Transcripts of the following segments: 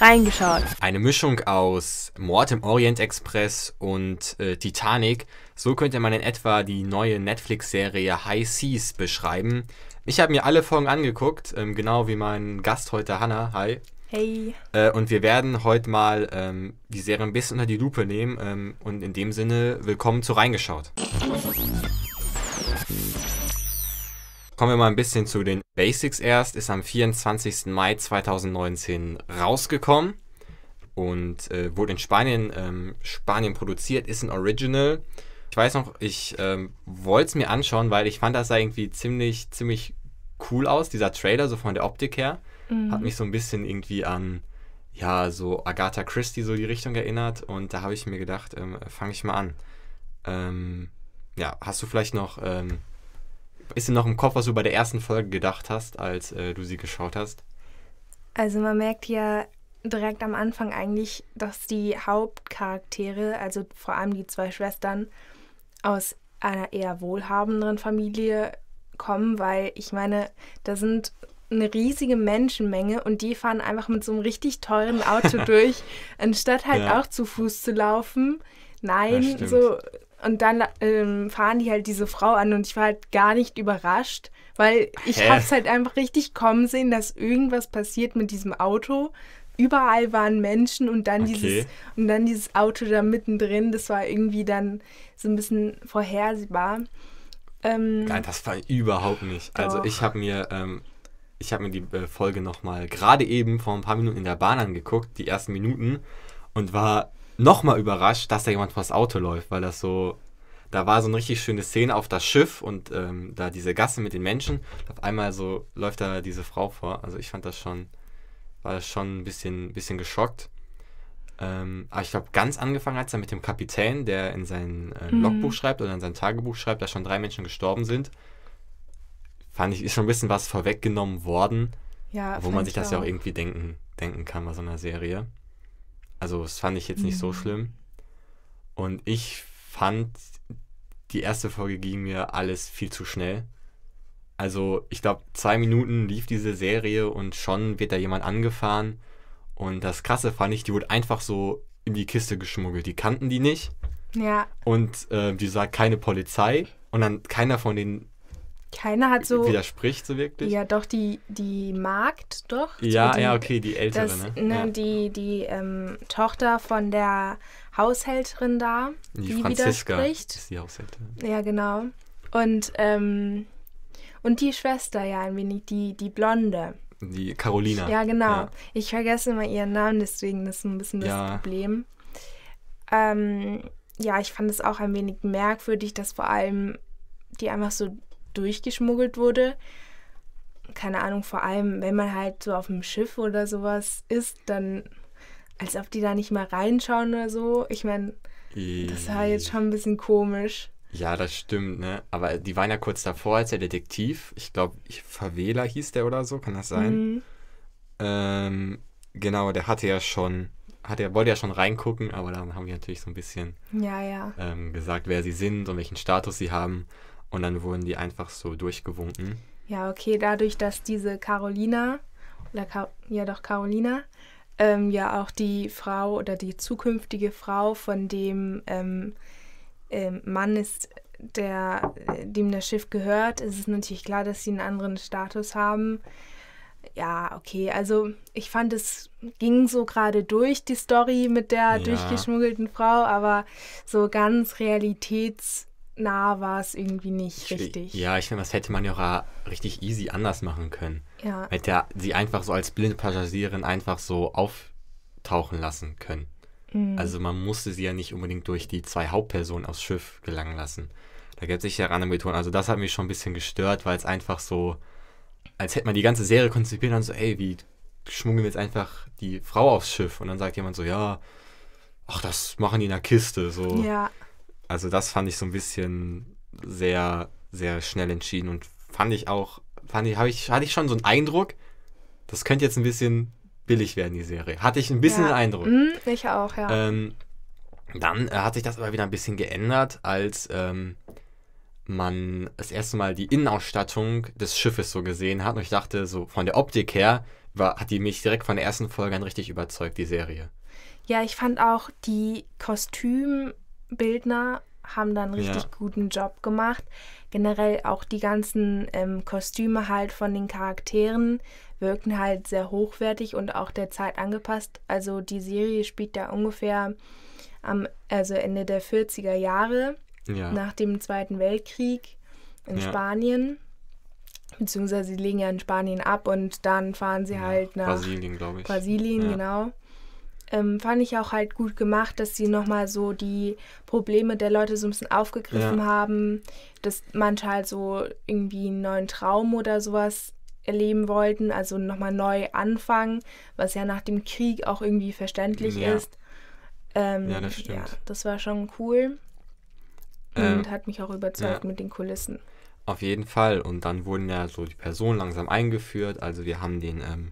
reingeschaut. Eine Mischung aus Mord im Orient Express und äh, Titanic. So könnte man in etwa die neue Netflix-Serie High Seas beschreiben. Ich habe mir alle Folgen angeguckt, ähm, genau wie mein Gast heute, Hanna. Hi. Hey. Äh, und wir werden heute mal ähm, die Serie ein bisschen unter die Lupe nehmen. Ähm, und in dem Sinne, willkommen zu Reingeschaut. Kommen wir mal ein bisschen zu den Basics erst. Ist am 24. Mai 2019 rausgekommen und äh, wurde in Spanien, ähm, Spanien produziert, ist ein Original. Ich weiß noch, ich ähm, wollte es mir anschauen, weil ich fand, das sah irgendwie ziemlich, ziemlich cool aus, dieser Trailer, so von der Optik her. Mhm. Hat mich so ein bisschen irgendwie an, ja, so Agatha Christie, so die Richtung erinnert. Und da habe ich mir gedacht, ähm, fange ich mal an. Ähm, ja, hast du vielleicht noch ähm, ist dir noch im Kopf, was du bei der ersten Folge gedacht hast, als äh, du sie geschaut hast? Also man merkt ja direkt am Anfang eigentlich, dass die Hauptcharaktere, also vor allem die zwei Schwestern, aus einer eher wohlhabenderen Familie kommen, weil ich meine, da sind eine riesige Menschenmenge und die fahren einfach mit so einem richtig teuren Auto durch, anstatt halt ja. auch zu Fuß zu laufen. Nein, so und dann ähm, fahren die halt diese Frau an und ich war halt gar nicht überrascht, weil ich Hä? hab's halt einfach richtig kommen sehen, dass irgendwas passiert mit diesem Auto. Überall waren Menschen und dann okay. dieses und dann dieses Auto da mittendrin, das war irgendwie dann so ein bisschen vorhersehbar. Ähm, Nein, das war überhaupt nicht. Also Doch. Also ich habe mir ähm, ich habe mir die äh, Folge nochmal gerade eben vor ein paar Minuten in der Bahn angeguckt, die ersten Minuten, und war nochmal überrascht, dass da jemand vors Auto läuft, weil das so. Da war so eine richtig schöne Szene auf das Schiff und ähm, da diese Gasse mit den Menschen. Auf einmal so läuft da diese Frau vor. Also ich fand das schon, war das schon ein bisschen, bisschen geschockt. Ähm, aber ich glaube, ganz angefangen hat es dann mit dem Kapitän, der in sein äh, mhm. Logbuch mhm. schreibt oder in sein Tagebuch schreibt, dass schon drei Menschen gestorben sind. Fand ich, ist schon ein bisschen was vorweggenommen worden. Ja, wo man sich das auch. ja auch irgendwie denken, denken kann bei so einer Serie. Also das fand ich jetzt nicht mhm. so schlimm. Und ich fand, die erste Folge ging mir alles viel zu schnell. Also ich glaube, zwei Minuten lief diese Serie und schon wird da jemand angefahren. Und das Krasse fand ich, die wurde einfach so in die Kiste geschmuggelt. Die kannten die nicht. Ja. Und äh, die sah keine Polizei. Und dann keiner von den keiner hat so. Widerspricht so wirklich? Ja, doch, die, die Magd, doch. Ja, so die, ja, okay, die Ältere, das, ne? ne? ja. Die, die ähm, Tochter von der Haushälterin da, die, die Franziska widerspricht. Ist die Haushälterin. Ja, genau. Und, ähm, und die Schwester ja ein wenig, die, die Blonde. Die Carolina. Ja, genau. Ja. Ich vergesse immer ihren Namen, deswegen ist ein bisschen das ja. Problem. Ähm, ja, ich fand es auch ein wenig merkwürdig, dass vor allem die einfach so durchgeschmuggelt wurde. Keine Ahnung, vor allem, wenn man halt so auf dem Schiff oder sowas ist, dann als ob die da nicht mal reinschauen oder so. Ich meine, das war jetzt schon ein bisschen komisch. Ja, das stimmt, ne? Aber die waren ja kurz davor, als der Detektiv, ich glaube, Favela hieß der oder so, kann das sein? Mhm. Ähm, genau, der hatte ja schon, hatte, wollte ja schon reingucken, aber dann haben wir natürlich so ein bisschen ja, ja. Ähm, gesagt, wer sie sind und welchen Status sie haben und dann wurden die einfach so durchgewunken. Ja, okay, dadurch, dass diese Carolina, oder Ka ja doch Carolina, ähm, ja auch die Frau oder die zukünftige Frau von dem ähm, ähm, Mann ist, der, äh, dem das Schiff gehört, ist es natürlich klar, dass sie einen anderen Status haben. Ja, okay, also ich fand, es ging so gerade durch, die Story mit der ja. durchgeschmuggelten Frau, aber so ganz realitäts nah war es irgendwie nicht Schwie richtig. Ja, ich finde, das hätte man ja auch richtig easy anders machen können. Ja. Hätte ja sie einfach so als blinde Passagierin einfach so auftauchen lassen können. Mhm. Also man musste sie ja nicht unbedingt durch die zwei Hauptpersonen aufs Schiff gelangen lassen. Da gibt es sicher andere Methoden. Also das hat mich schon ein bisschen gestört, weil es einfach so, als hätte man die ganze Serie konzipiert und so, ey, wie schmuggeln wir jetzt einfach die Frau aufs Schiff? Und dann sagt jemand so, ja, ach, das machen die in der Kiste. So. Ja. Also das fand ich so ein bisschen sehr, sehr schnell entschieden und fand ich auch, fand ich, ich, hatte ich schon so einen Eindruck, das könnte jetzt ein bisschen billig werden, die Serie. Hatte ich ein bisschen ja. den Eindruck. Mhm, ich auch, ja. Ähm, dann äh, hat sich das aber wieder ein bisschen geändert, als ähm, man das erste Mal die Innenausstattung des Schiffes so gesehen hat. Und ich dachte, so von der Optik her war, hat die mich direkt von der ersten Folge an richtig überzeugt, die Serie. Ja, ich fand auch die Kostüm, Bildner haben dann einen richtig ja. guten Job gemacht. Generell auch die ganzen ähm, Kostüme halt von den Charakteren wirken halt sehr hochwertig und auch der Zeit angepasst. Also die Serie spielt ja ungefähr am also Ende der 40er Jahre ja. nach dem Zweiten Weltkrieg in ja. Spanien. Beziehungsweise sie legen ja in Spanien ab und dann fahren sie halt nach Brasilien, glaube ich. Brasilien, genau ähm, fand ich auch halt gut gemacht, dass sie nochmal so die Probleme der Leute so ein bisschen aufgegriffen ja. haben, dass manche halt so irgendwie einen neuen Traum oder sowas erleben wollten, also nochmal neu anfangen, was ja nach dem Krieg auch irgendwie verständlich ja. ist. Ähm, ja, das stimmt. Ja, das war schon cool ähm, und hat mich auch überzeugt ja. mit den Kulissen. Auf jeden Fall. Und dann wurden ja so die Personen langsam eingeführt. Also wir haben den ähm,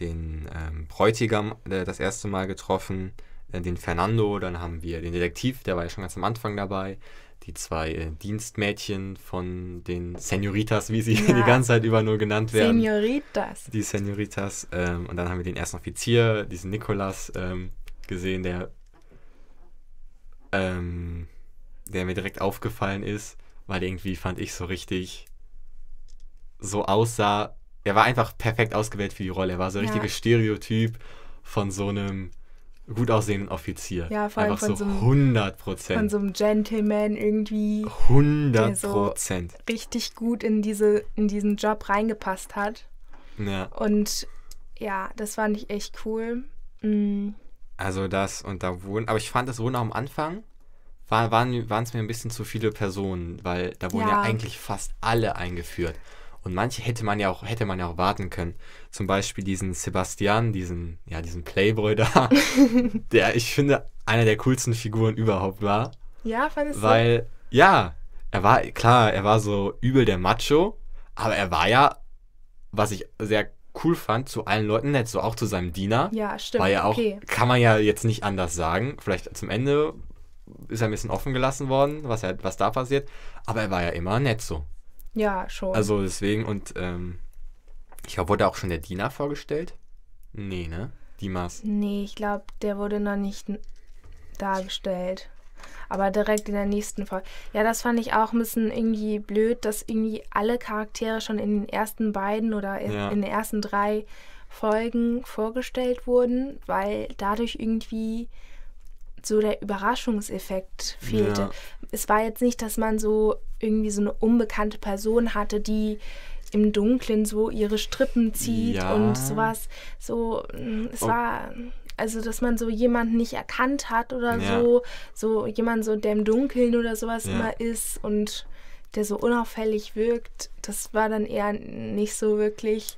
den ähm, Bräutigam äh, das erste Mal getroffen, äh, den Fernando, dann haben wir den Detektiv, der war ja schon ganz am Anfang dabei, die zwei äh, Dienstmädchen von den Senoritas, wie sie ja. die ganze Zeit über nur genannt werden. Senoritas. Die Senoritas. Ähm, und dann haben wir den ersten Offizier, diesen Nikolas, ähm, gesehen, der, ähm, der mir direkt aufgefallen ist, weil irgendwie fand ich so richtig so aussah, er war einfach perfekt ausgewählt für die Rolle. Er war so ein ja. richtiges Stereotyp von so einem gut aussehenden Offizier. Ja, vor allem Einfach von so, so 100 Prozent. Von so einem Gentleman irgendwie. 100 Prozent. So richtig gut in, diese, in diesen Job reingepasst hat. Ja. Und ja, das fand ich echt cool. Mhm. Also das und da wurden, Aber ich fand das Wohnen auch am Anfang waren es mir ein bisschen zu viele Personen, weil da wurden ja. ja eigentlich fast alle eingeführt. Und manche hätte man ja auch, hätte man ja auch warten können. Zum Beispiel diesen Sebastian, diesen, ja, diesen Playboy da, der, ich finde, einer der coolsten Figuren überhaupt war. Ja, fandest du? Weil, so. ja, er war, klar, er war so übel der Macho, aber er war ja, was ich sehr cool fand, zu allen Leuten nett, so auch zu seinem Diener. Ja, stimmt. War ja auch, okay. kann man ja jetzt nicht anders sagen. Vielleicht zum Ende ist er ein bisschen offen gelassen worden, was, er, was da passiert, aber er war ja immer nett so. Ja, schon. Also deswegen und ähm, ich glaube, wurde auch schon der Dina vorgestellt? Nee, ne? Dimas. Nee, ich glaube, der wurde noch nicht dargestellt. Aber direkt in der nächsten Folge. Ja, das fand ich auch ein bisschen irgendwie blöd, dass irgendwie alle Charaktere schon in den ersten beiden oder in, ja. in den ersten drei Folgen vorgestellt wurden, weil dadurch irgendwie so der Überraschungseffekt fehlte. Ja. Es war jetzt nicht, dass man so irgendwie so eine unbekannte Person hatte, die im Dunkeln so ihre Strippen zieht ja. und sowas. So, mm, es oh. war also dass man so jemanden nicht erkannt hat oder ja. so, so jemand so, der im Dunkeln oder sowas ja. immer ist und der so unauffällig wirkt, das war dann eher nicht so wirklich,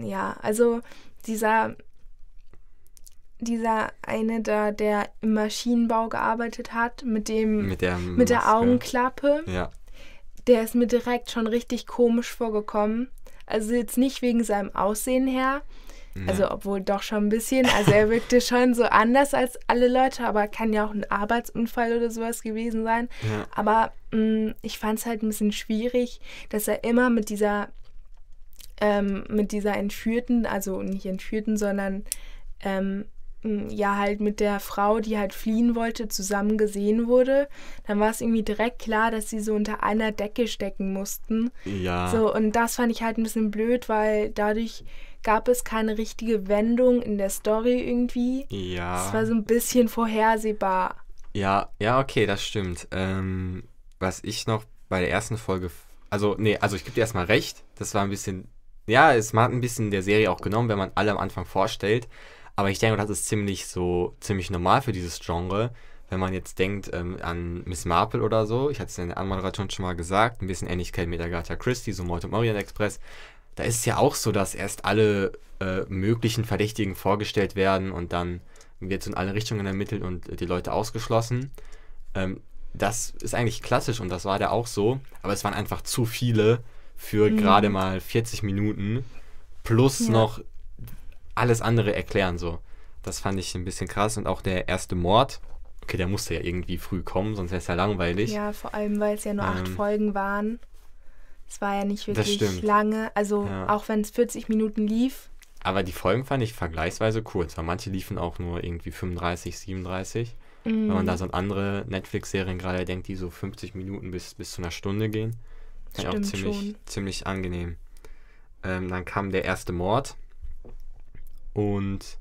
ja, also dieser dieser eine da, der im Maschinenbau gearbeitet hat, mit dem mit der, mit der Augenklappe, ja. der ist mir direkt schon richtig komisch vorgekommen. Also jetzt nicht wegen seinem Aussehen her, ja. also obwohl doch schon ein bisschen. Also er wirkte schon so anders als alle Leute, aber kann ja auch ein Arbeitsunfall oder sowas gewesen sein. Ja. Aber mh, mm, ich fand es halt ein bisschen schwierig, dass er immer mit dieser ähm, mit dieser Entführten, also nicht Entführten, sondern ähm, ja halt mit der Frau, die halt fliehen wollte, zusammen gesehen wurde, dann war es irgendwie direkt klar, dass sie so unter einer Decke stecken mussten. Ja. So, und das fand ich halt ein bisschen blöd, weil dadurch gab es keine richtige Wendung in der Story irgendwie. Ja. Es war so ein bisschen vorhersehbar. Ja, ja, okay, das stimmt. Ähm, was ich noch bei der ersten Folge, also, nee, also ich gebe dir erstmal recht, das war ein bisschen, ja, es hat ein bisschen der Serie auch genommen, wenn man alle am Anfang vorstellt. Aber ich denke, das ist ziemlich so, ziemlich normal für dieses Genre. Wenn man jetzt denkt ähm, an Miss Marple oder so, ich hatte es in der Anmoderation schon mal gesagt, ein bisschen Ähnlichkeit mit Agatha Christie, so Mord im Orient Express. Da ist es ja auch so, dass erst alle äh, möglichen Verdächtigen vorgestellt werden und dann wird es in alle Richtungen ermittelt und die Leute ausgeschlossen. Ähm, das ist eigentlich klassisch und das war da auch so, aber es waren einfach zu viele für mhm. gerade mal 40 Minuten plus ja. noch alles andere erklären. So. Das fand ich ein bisschen krass. Und auch der erste Mord, okay, der musste ja irgendwie früh kommen, sonst wäre es ja langweilig. Ja, vor allem, weil es ja nur ähm, acht Folgen waren. Es war ja nicht wirklich lange. Also ja. auch wenn es 40 Minuten lief. Aber die Folgen fand ich vergleichsweise kurz, weil manche liefen auch nur irgendwie 35, 37. Mm. Wenn man mhm. da so an andere Netflix-Serien gerade denkt, die so 50 Minuten bis, bis zu einer Stunde gehen. Fand ich auch ziemlich, schon. ziemlich angenehm. Ähm, dann kam der erste Mord. Und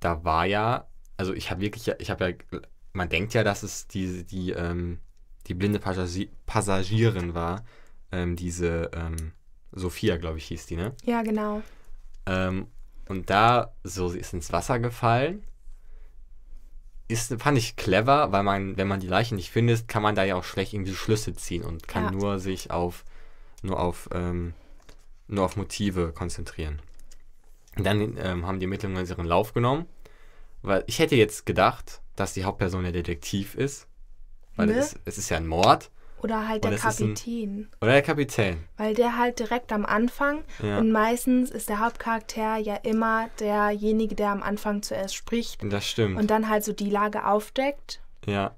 da war ja, also ich habe wirklich, ich habe ja, man denkt ja, dass es die, die, ähm, die blinde Passagierin war, ähm, diese ähm, Sophia, glaube ich, hieß die, ne? Ja, genau. Ähm, und da, so, sie ist ins Wasser gefallen. Ist, fand ich clever, weil man, wenn man die Leiche nicht findet, kann man da ja auch schlecht irgendwie Schlüsse ziehen und kann ja. nur sich auf, nur auf, ähm, nur auf Motive konzentrieren. Dann ähm, haben die Ermittlungen ihren Lauf genommen, weil ich hätte jetzt gedacht, dass die Hauptperson der Detektiv ist, weil ne? es, ist, es ist ja ein Mord. Oder halt der Kapitän. Ein, oder der Kapitän. Weil der halt direkt am Anfang ja. und meistens ist der Hauptcharakter ja immer derjenige, der am Anfang zuerst spricht. Das stimmt. Und dann halt so die Lage aufdeckt. Ja.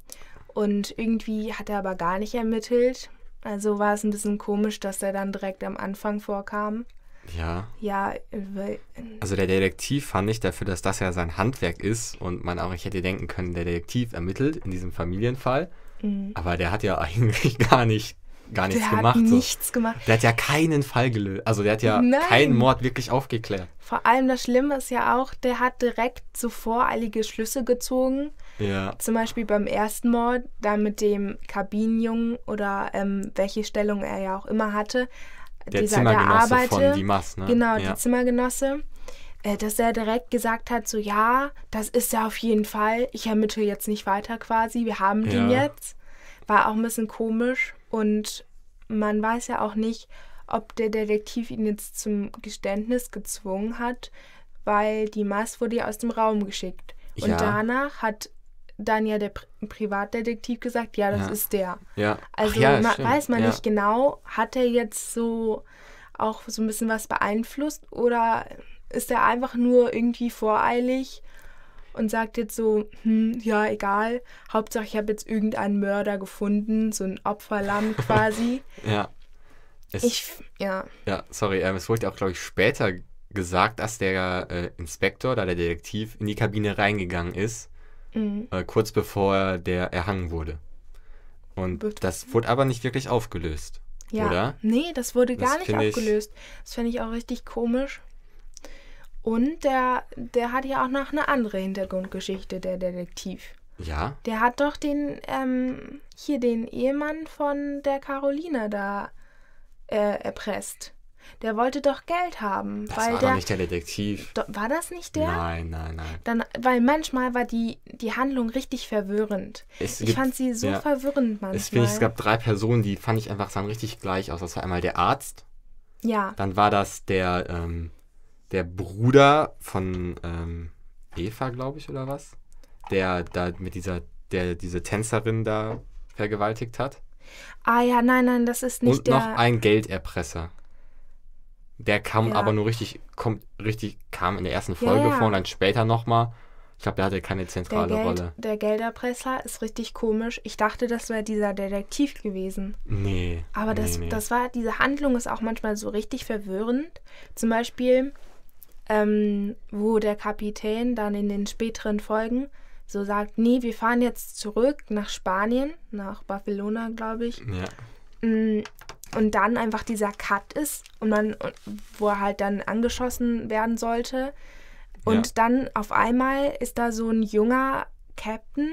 Und irgendwie hat er aber gar nicht ermittelt. Also war es ein bisschen komisch, dass er dann direkt am Anfang vorkam. Ja. Ja, weil. Ähm, also der Detektiv fand ich dafür, dass das ja sein Handwerk ist und man auch, ich hätte denken können, der Detektiv ermittelt in diesem Familienfall. Mhm. Aber der hat ja eigentlich gar nicht gar nichts der gemacht. Hat nichts so. gemacht. Der hat ja keinen Fall gelöst. Also der hat ja Nein. keinen Mord wirklich aufgeklärt. Vor allem das Schlimme ist ja auch, der hat direkt so voreilige Schlüsse gezogen. Ja. Zum Beispiel beim ersten Mord, da mit dem Kabinenjungen oder ähm, welche Stellung er ja auch immer hatte, der dieser, Zimmergenosse der arbeite, von Dimas, ne? Genau, ja. der Zimmergenosse, äh, dass er direkt gesagt hat, so ja, das ist ja auf jeden Fall, ich ermittle jetzt nicht weiter quasi, wir haben den ja. jetzt. War auch ein bisschen komisch und man weiß ja auch nicht, ob der Detektiv ihn jetzt zum Geständnis gezwungen hat, weil Dimas wurde ja aus dem Raum geschickt. Ja. Und danach hat dann ja der Pri Privatdetektiv, gesagt, ja, das ja. ist der. Ja. Also ja, man, weiß man nicht genau, hat er jetzt so auch so ein bisschen was beeinflusst oder ist er einfach nur irgendwie voreilig und sagt jetzt so, hm, ja, egal, Hauptsache ich habe jetzt irgendeinen Mörder gefunden, so ein Opferlamm quasi. ja. Es, ich, ja. Ja, sorry, ähm, es wurde auch, glaube ich, später gesagt, dass der äh, Inspektor, da der Detektiv, in die Kabine reingegangen ist mhm. äh, kurz bevor der erhangen wurde. Und Be das wurde aber nicht wirklich aufgelöst. Ja. Oder? Nee, das wurde gar das nicht aufgelöst. Ich, das finde ich auch richtig komisch. Und der, der hat ja auch noch eine andere Hintergrundgeschichte, der Detektiv. Ja. Der hat doch den, ähm, hier den Ehemann von der Carolina da äh, erpresst. Der wollte doch Geld haben. Das war der, doch nicht der Detektiv. Do, war das nicht der? Nein, nein, nein. Dann, weil manchmal war die, die Handlung richtig verwirrend. Es ich gibt, fand sie so ja, verwirrend manchmal. Es, ich, es gab drei Personen, die fand ich einfach sahen richtig gleich aus. Das war einmal der Arzt. Ja. Dann war das der, ähm, der Bruder von ähm, Eva, glaube ich, oder was? Der da mit dieser, der diese Tänzerin da vergewaltigt hat. Ah ja, nein, nein, das ist nicht Und der. Und noch ein Gelderpresser. Der kam ja. aber nur richtig, kommt, richtig, kam in der ersten Folge ja, vor und dann später nochmal. Ich glaube, der hatte keine zentrale der Geld, Rolle. Der Gelderpresser ist richtig komisch. Ich dachte, das wäre dieser Detektiv gewesen. Nee. Aber das, nee, nee. das war, diese Handlung ist auch manchmal so richtig verwirrend. Zum Beispiel, ähm, wo der Kapitän dann in den späteren Folgen so sagt, nee, wir fahren jetzt zurück nach Spanien, nach Barcelona, glaube ich. Ja. Mm, und dann einfach dieser Cut ist und man, wo er halt dann angeschossen werden sollte. Und ja. dann auf einmal ist da so ein junger Captain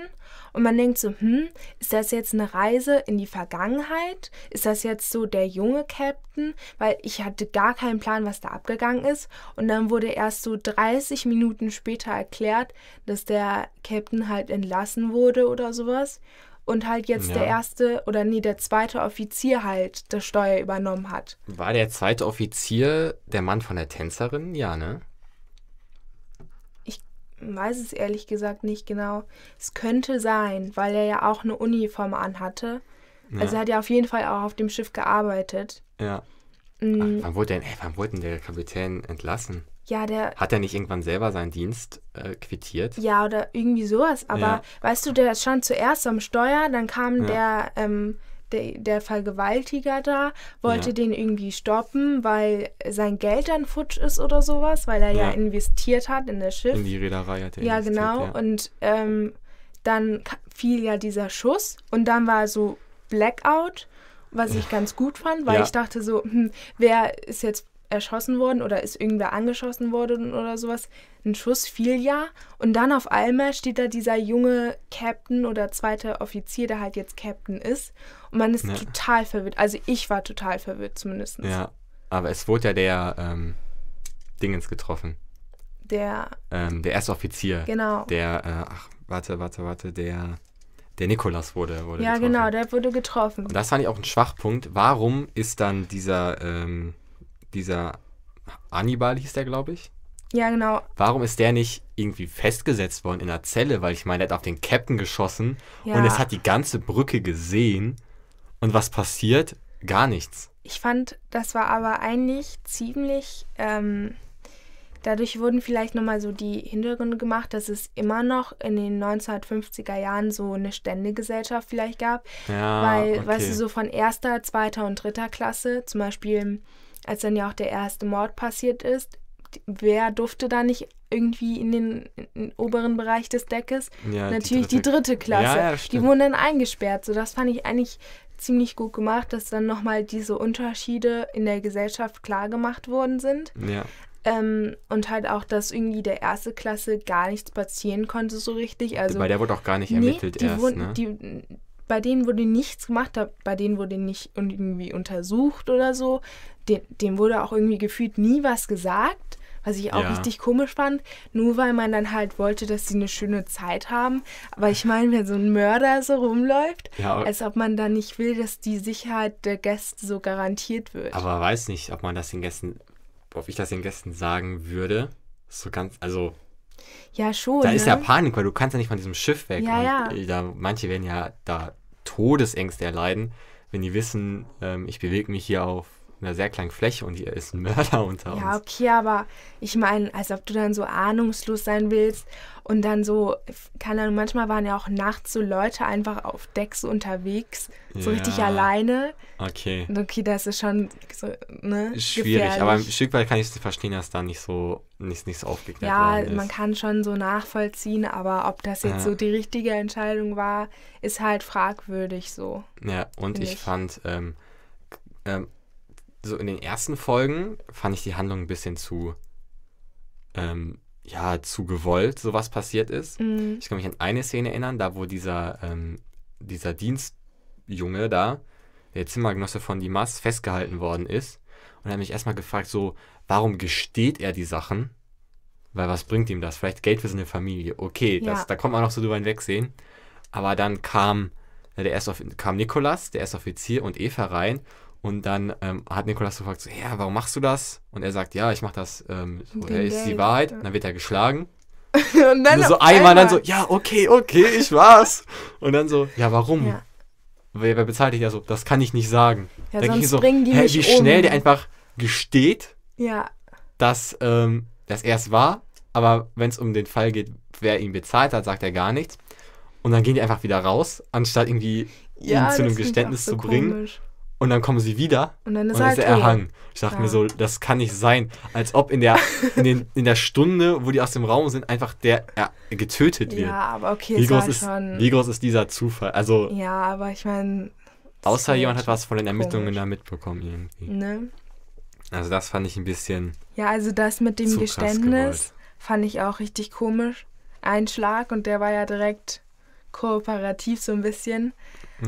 und man denkt so, hm, ist das jetzt eine Reise in die Vergangenheit? Ist das jetzt so der junge Captain? Weil ich hatte gar keinen Plan, was da abgegangen ist. Und dann wurde erst so 30 Minuten später erklärt, dass der Captain halt entlassen wurde oder sowas und halt jetzt ja. der erste oder nee, der zweite Offizier halt das Steuer übernommen hat. War der zweite Offizier der Mann von der Tänzerin? Ja, ne? Ich weiß es ehrlich gesagt nicht genau. Es könnte sein, weil er ja auch eine Uniform anhatte. Also ja. Also er hat ja auf jeden Fall auch auf dem Schiff gearbeitet. Ja. Mm. Ach, wann, wurde denn, ey, wann wurde denn der Kapitän entlassen? Ja, der. Hat er nicht irgendwann selber seinen Dienst äh, quittiert? Ja, oder irgendwie sowas. Aber ja. weißt du, der stand zuerst am Steuer, dann kam ja. der, ähm, der, der, Vergewaltiger da, wollte ja. den irgendwie stoppen, weil sein Geld dann futsch ist oder sowas, weil er ja, investiert hat in das Schiff. In die Reederei hat er Ja, genau. Und ähm, dann fiel ja dieser Schuss und dann war so Blackout was ich ganz gut fand, weil ja. ich dachte so, hm, wer ist jetzt erschossen worden oder ist irgendwer angeschossen worden oder sowas. Ein Schuss fiel ja. Und dann auf einmal steht da dieser junge Captain oder zweite Offizier, der halt jetzt Captain ist. Und man ist ja. total verwirrt. Also ich war total verwirrt zumindest. Ja, aber es wurde ja der ähm, Dingens getroffen. Der. Ähm, der erste Offizier. Genau. Der, äh, ach, warte, warte, warte, der. Der Nikolas wurde, wurde ja, getroffen. Ja, genau, der wurde getroffen. Und das fand ich auch ein Schwachpunkt. Warum ist dann dieser ähm, dieser Hannibal hieß der, glaube ich. Ja, genau. Warum ist der nicht irgendwie festgesetzt worden in der Zelle? Weil ich meine, er hat auf den Captain geschossen ja. und es hat die ganze Brücke gesehen. Und was passiert? Gar nichts. Ich fand, das war aber eigentlich ziemlich. Ähm, dadurch wurden vielleicht nochmal so die Hintergründe gemacht, dass es immer noch in den 1950er Jahren so eine Ständegesellschaft vielleicht gab. Ja, weil, okay. weißt du, so von erster, zweiter und dritter Klasse zum Beispiel als dann ja auch der erste Mord passiert ist, wer durfte da nicht irgendwie in den, in den oberen Bereich des Deckes? Ja, Natürlich die dritte, die dritte Klasse. Ja, ja, die wurden dann eingesperrt. So, das fand ich eigentlich ziemlich gut gemacht, dass dann nochmal diese Unterschiede in der Gesellschaft klar gemacht worden sind. Ja. Ähm, und halt auch, dass irgendwie der erste Klasse gar nichts passieren konnte so richtig. Also, bei der wurde auch gar nicht ermittelt nee, erst, wurden, ne? Die, bei denen wurde nichts gemacht, bei denen wurde nicht irgendwie untersucht oder so, dem, dem wurde auch irgendwie gefühlt nie was gesagt, was ich auch ja. richtig komisch fand, nur weil man dann halt wollte, dass sie eine schöne Zeit haben. Aber ich meine, wenn so ein Mörder so rumläuft, ja, als ob man dann nicht will, dass die Sicherheit der Gäste so garantiert wird. Aber weiß nicht, ob man das den Gästen, ob ich das den Gästen sagen würde. So ganz, also. Ja, schon. Da ne? ist ja ne? Panik, weil du kannst ja nicht von diesem Schiff weg. Ja, ja. Äh, da, manche werden ja da Todesängste erleiden, wenn die wissen, ähm, ich bewege mich hier auf einer sehr kleinen Fläche und hier ist ein Mörder unter uns. Ja, okay, aber ich meine, als ob du dann so ahnungslos sein willst und dann so, keine Ahnung, manchmal waren ja auch nachts so Leute einfach auf Decks so unterwegs, so ja. richtig alleine. Okay. okay, das ist schon so, ne? Schwierig, gefährlich. aber ein Stück weit kann ich es verstehen, dass da nicht so, nicht, nicht so aufgeklärt ja, ist. Ja, man kann schon so nachvollziehen, aber ob das jetzt ja. so die richtige Entscheidung war, ist halt fragwürdig so. Ja, und ich, ich, fand, ähm, ähm, so in den ersten Folgen fand ich die Handlung ein bisschen zu, ähm, ja, zu gewollt, so was passiert ist. Mhm. Ich kann mich an eine Szene erinnern, da wo dieser, ähm, dieser Dienstjunge da, der Zimmergenosse von Dimas, festgehalten worden ist. Und er hat mich erstmal gefragt, so, warum gesteht er die Sachen? Weil was bringt ihm das? Vielleicht Geld für seine Familie. Okay, ja. das, da kommt man noch so drüber hinwegsehen. Aber dann kam der erste, kam Nikolas, der erste Offizier und Eva rein und dann ähm, hat Nikolas gefragt, so, ja, warum machst du das? Und er sagt, ja, ich mach das, ähm, so, hey, ist die Wahrheit. Und dann wird er geschlagen. und dann und so einmal, einmal, dann so, ja, okay, okay, ich war's. und dann so, ja, warum? Ja. Wer, wer, bezahlt dich? Also, das kann ich nicht sagen. Ja, dann sonst ich so, bringen die hä, mich wie schnell der einfach gesteht, ja. dass, ähm, dass er es war. Aber wenn es um den Fall geht, wer ihn bezahlt hat, sagt er gar nichts. Und dann gehen die einfach wieder raus, anstatt irgendwie ja, ihn zu einem Geständnis so zu bringen. Komisch. Und dann kommen sie wieder und dann ist, und dann halt ist halt der Erhang. Ich dachte ja. mir so, das kann nicht sein. Als ob in der, in, den, in der Stunde, wo die aus dem Raum sind, einfach der äh, getötet wird. Ja, aber okay, wie groß, halt ist, schon... wie groß ist dieser Zufall? Also, ja, aber ich meine. Außer halt jemand hat was von den Ermittlungen komisch. da mitbekommen irgendwie. Ne? Also das fand ich ein bisschen. Ja, also das mit dem Geständnis fand ich auch richtig komisch. Ein Schlag und der war ja direkt kooperativ so ein bisschen.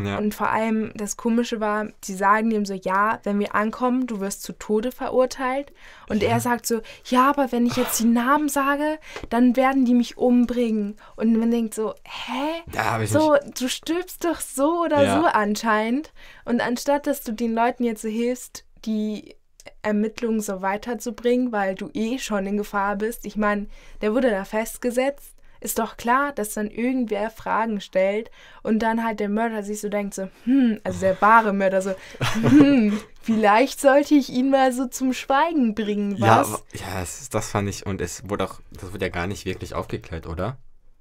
Ja. Und vor allem das Komische war, sie sagen ihm so, ja, wenn wir ankommen, du wirst zu Tode verurteilt. Und ja. er sagt so, ja, aber wenn ich jetzt die Namen sage, dann werden die mich umbringen. Und man denkt so, hä? Da so, nicht. du stirbst doch so oder ja. so anscheinend. Und anstatt, dass du den Leuten jetzt so hilfst, die Ermittlungen so weiterzubringen, weil du eh schon in Gefahr bist. Ich meine, der wurde da festgesetzt ist doch klar, dass dann irgendwer Fragen stellt und dann halt der Mörder sich so denkt, so, hm, also der wahre Mörder, so, hm, vielleicht sollte ich ihn mal so zum Schweigen bringen, was? Ja, ja das, das fand ich, und es wurde auch, das wurde ja gar nicht wirklich aufgeklärt, oder?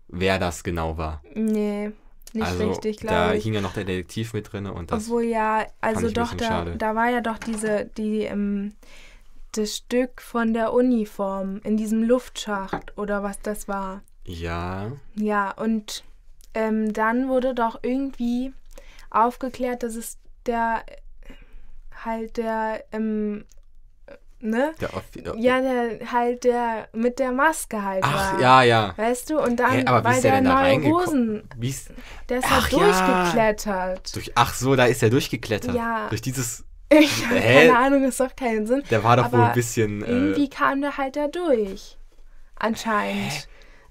Wer das genau war. Nee. Nicht also, richtig, glaube ich. Da hing ja noch der Detektiv mit drin und das. Obwohl ja, also doch, da, da war ja doch diese, die, ähm, das Stück von der Uniform in diesem Luftschacht oder was das war. Ja. Ja, und ähm, dann wurde doch irgendwie aufgeklärt, dass es der halt der ähm, ne? Der ja, der halt der mit der Maske halt Ach, war. ja, ja. Weißt du? Und dann hey, aber war der, der neue Hosen. Wie der ist Ach, halt durchgeklettert. Ja. Durch, ach so, da ist er durchgeklettert. Ja. Durch dieses. Ich habe keine Ahnung, das macht keinen Sinn. Der war doch aber wohl ein bisschen. Äh, irgendwie kam der halt da durch. Anscheinend. Hä?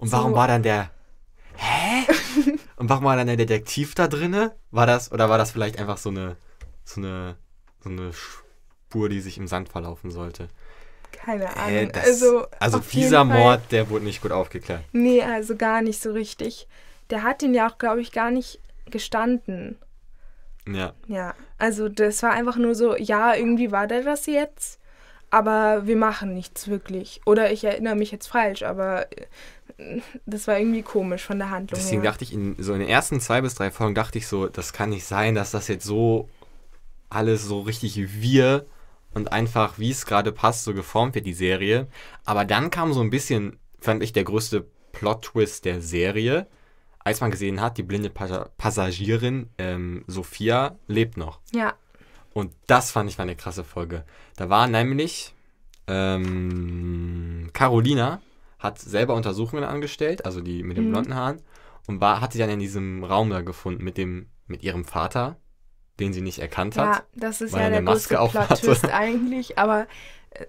Und warum so. war dann der. Hä? Und warum war dann der Detektiv da drinne? War das, oder war das vielleicht einfach so eine, so eine, so eine Spur, die sich im Sand verlaufen sollte? Keine äh, Ahnung. Äh, das, also, also dieser Mord, der wurde nicht gut aufgeklärt. Nee, also gar nicht so richtig. Der hat ihn ja auch, glaube ich, gar nicht gestanden. Ja. Ja, also das war einfach nur so, ja, irgendwie war der das jetzt, aber wir machen nichts wirklich. Oder ich erinnere mich jetzt falsch, aber das war irgendwie komisch von der Handlung. Deswegen her. dachte ich, in so in den ersten zwei bis drei Folgen dachte ich so, das kann nicht sein, dass das jetzt so alles so richtig wir und einfach, wie es gerade passt, so geformt wird, die Serie. Aber dann kam so ein bisschen, fand ich, der größte Plot-Twist der Serie, als man gesehen hat, die blinde Passagierin ähm, Sophia lebt noch. Ja. Und das fand ich war eine krasse Folge. Da war nämlich ähm, Carolina, hat selber Untersuchungen angestellt, also die mit den mhm. blonden Haaren, und war, hat sie dann in diesem Raum da gefunden mit dem, mit ihrem Vater, den sie nicht erkannt hat. Ja, das ist ja der Maske größte Plot-Twist eigentlich, aber äh,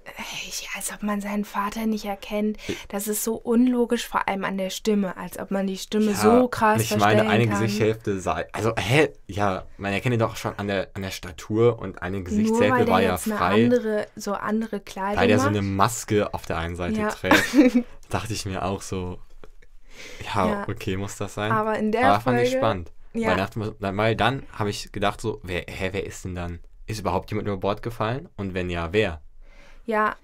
ich, als ob man seinen Vater nicht erkennt. Äh. Das ist so unlogisch, vor allem an der Stimme, als ob man die Stimme ja, so krass Ich meine, eine kann. Gesichtshälfte sei. Also, hä? Ja, man erkennt ihn doch schon an der, an der Statur und eine Gesichtshälfte Nur weil war ja frei. Eine andere, so andere Kleidung. Weil der macht. so eine Maske auf der einen Seite ja. trägt, dachte ich mir auch so. Ja, ja, okay, muss das sein. Aber in der Aber Folge, fand ich spannend. Weil, dachte, weil dann habe ich gedacht, so, wer, hä, wer ist denn dann? Ist überhaupt jemand über Bord gefallen? Und wenn ja, wer? Ja,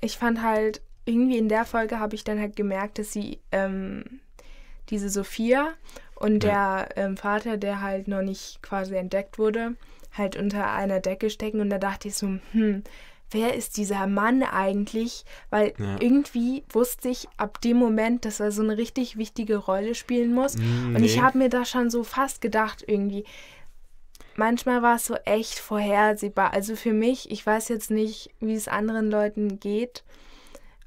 ich fand halt, irgendwie in der Folge habe ich dann halt gemerkt, dass sie ähm, diese Sophia und ja. der ähm, Vater, der halt noch nicht quasi entdeckt wurde, halt unter einer Decke stecken. Und da dachte ich so, hm, wer ist dieser Mann eigentlich? Weil ja. irgendwie wusste ich ab dem Moment, dass er so eine richtig wichtige Rolle spielen muss. Mm, und ich habe mir da schon so fast gedacht, irgendwie, manchmal war es so echt vorhersehbar. Also für mich, ich weiß jetzt nicht, wie es anderen Leuten geht,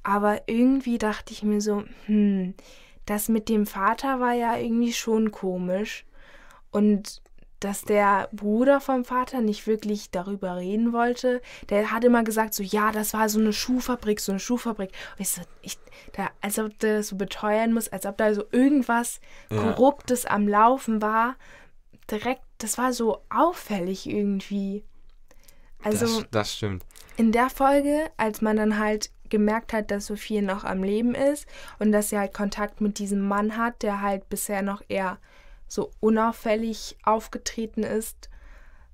aber irgendwie dachte ich mir so, hm, das mit dem Vater war ja irgendwie schon komisch. Und dass der Bruder vom Vater nicht wirklich darüber reden wollte. Der hat immer gesagt, so ja, das war so eine Schuhfabrik, so eine Schuhfabrik. Und ich so, ich, da, als ob der das so beteuern muss, als ob da so irgendwas ja. Korruptes am Laufen war direkt, das war so auffällig irgendwie. Also, das, das stimmt. In der Folge, als man dann halt gemerkt hat, dass Sophie noch am Leben ist und dass sie halt Kontakt mit diesem Mann hat, der halt bisher noch eher so unauffällig aufgetreten ist,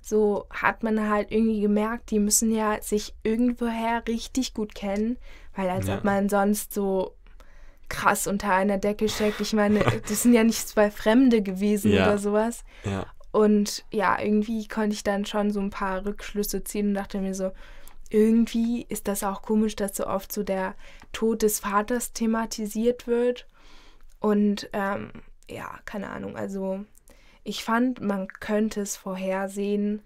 so hat man halt irgendwie gemerkt, die müssen ja sich irgendwoher richtig gut kennen, weil als ja. ob man sonst so krass unter einer Decke steckt. Ich meine, das sind ja nicht zwei Fremde gewesen ja. oder sowas. Ja. Und ja, irgendwie konnte ich dann schon so ein paar Rückschlüsse ziehen und dachte mir so, irgendwie ist das auch komisch, dass so oft so der Tod des Vaters thematisiert wird. Und ähm, ja, keine Ahnung. Also ich fand, man könnte es vorhersehen,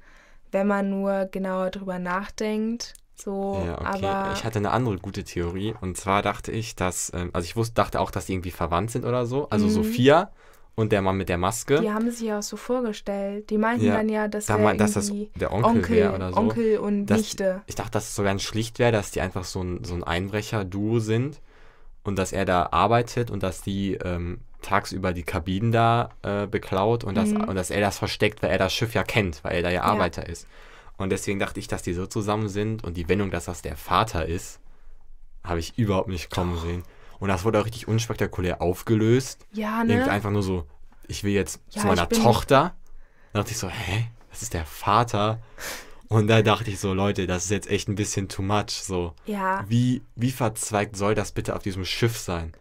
wenn man nur genauer drüber nachdenkt so. Ja, okay. Aber ich hatte eine andere gute Theorie. Und zwar dachte ich, dass, ähm, also ich wusste, dachte auch, dass die irgendwie verwandt sind oder so. Also mhm. Sophia und der Mann mit der Maske. Die haben sich ja auch so vorgestellt. Die meinten ja, dann ja, dass, da mein, dass das der Onkel, Onkel wäre oder so. Onkel und dass, Nichte. Ich dachte, dass es so ganz schlicht wäre, dass die einfach so ein, so ein Einbrecher-Duo sind und dass er da arbeitet und dass die ähm, tagsüber die Kabinen da äh, beklaut und, mhm. das, und dass er das versteckt, weil er das Schiff ja kennt, weil er da ja, ja. Arbeiter ist. Und deswegen dachte ich, dass die so zusammen sind und die Wendung, dass das der Vater ist, habe ich überhaupt nicht kommen Doch. sehen. Und das wurde auch richtig unspektakulär aufgelöst. Ja, ne? Irgendwie einfach nur so, ich will jetzt ja, zu meiner Tochter. Da dachte ich so, hä? Das ist der Vater. Und da dachte ich so, Leute, das ist jetzt echt ein bisschen too much. So, ja. wie, wie verzweigt soll das bitte auf diesem Schiff sein?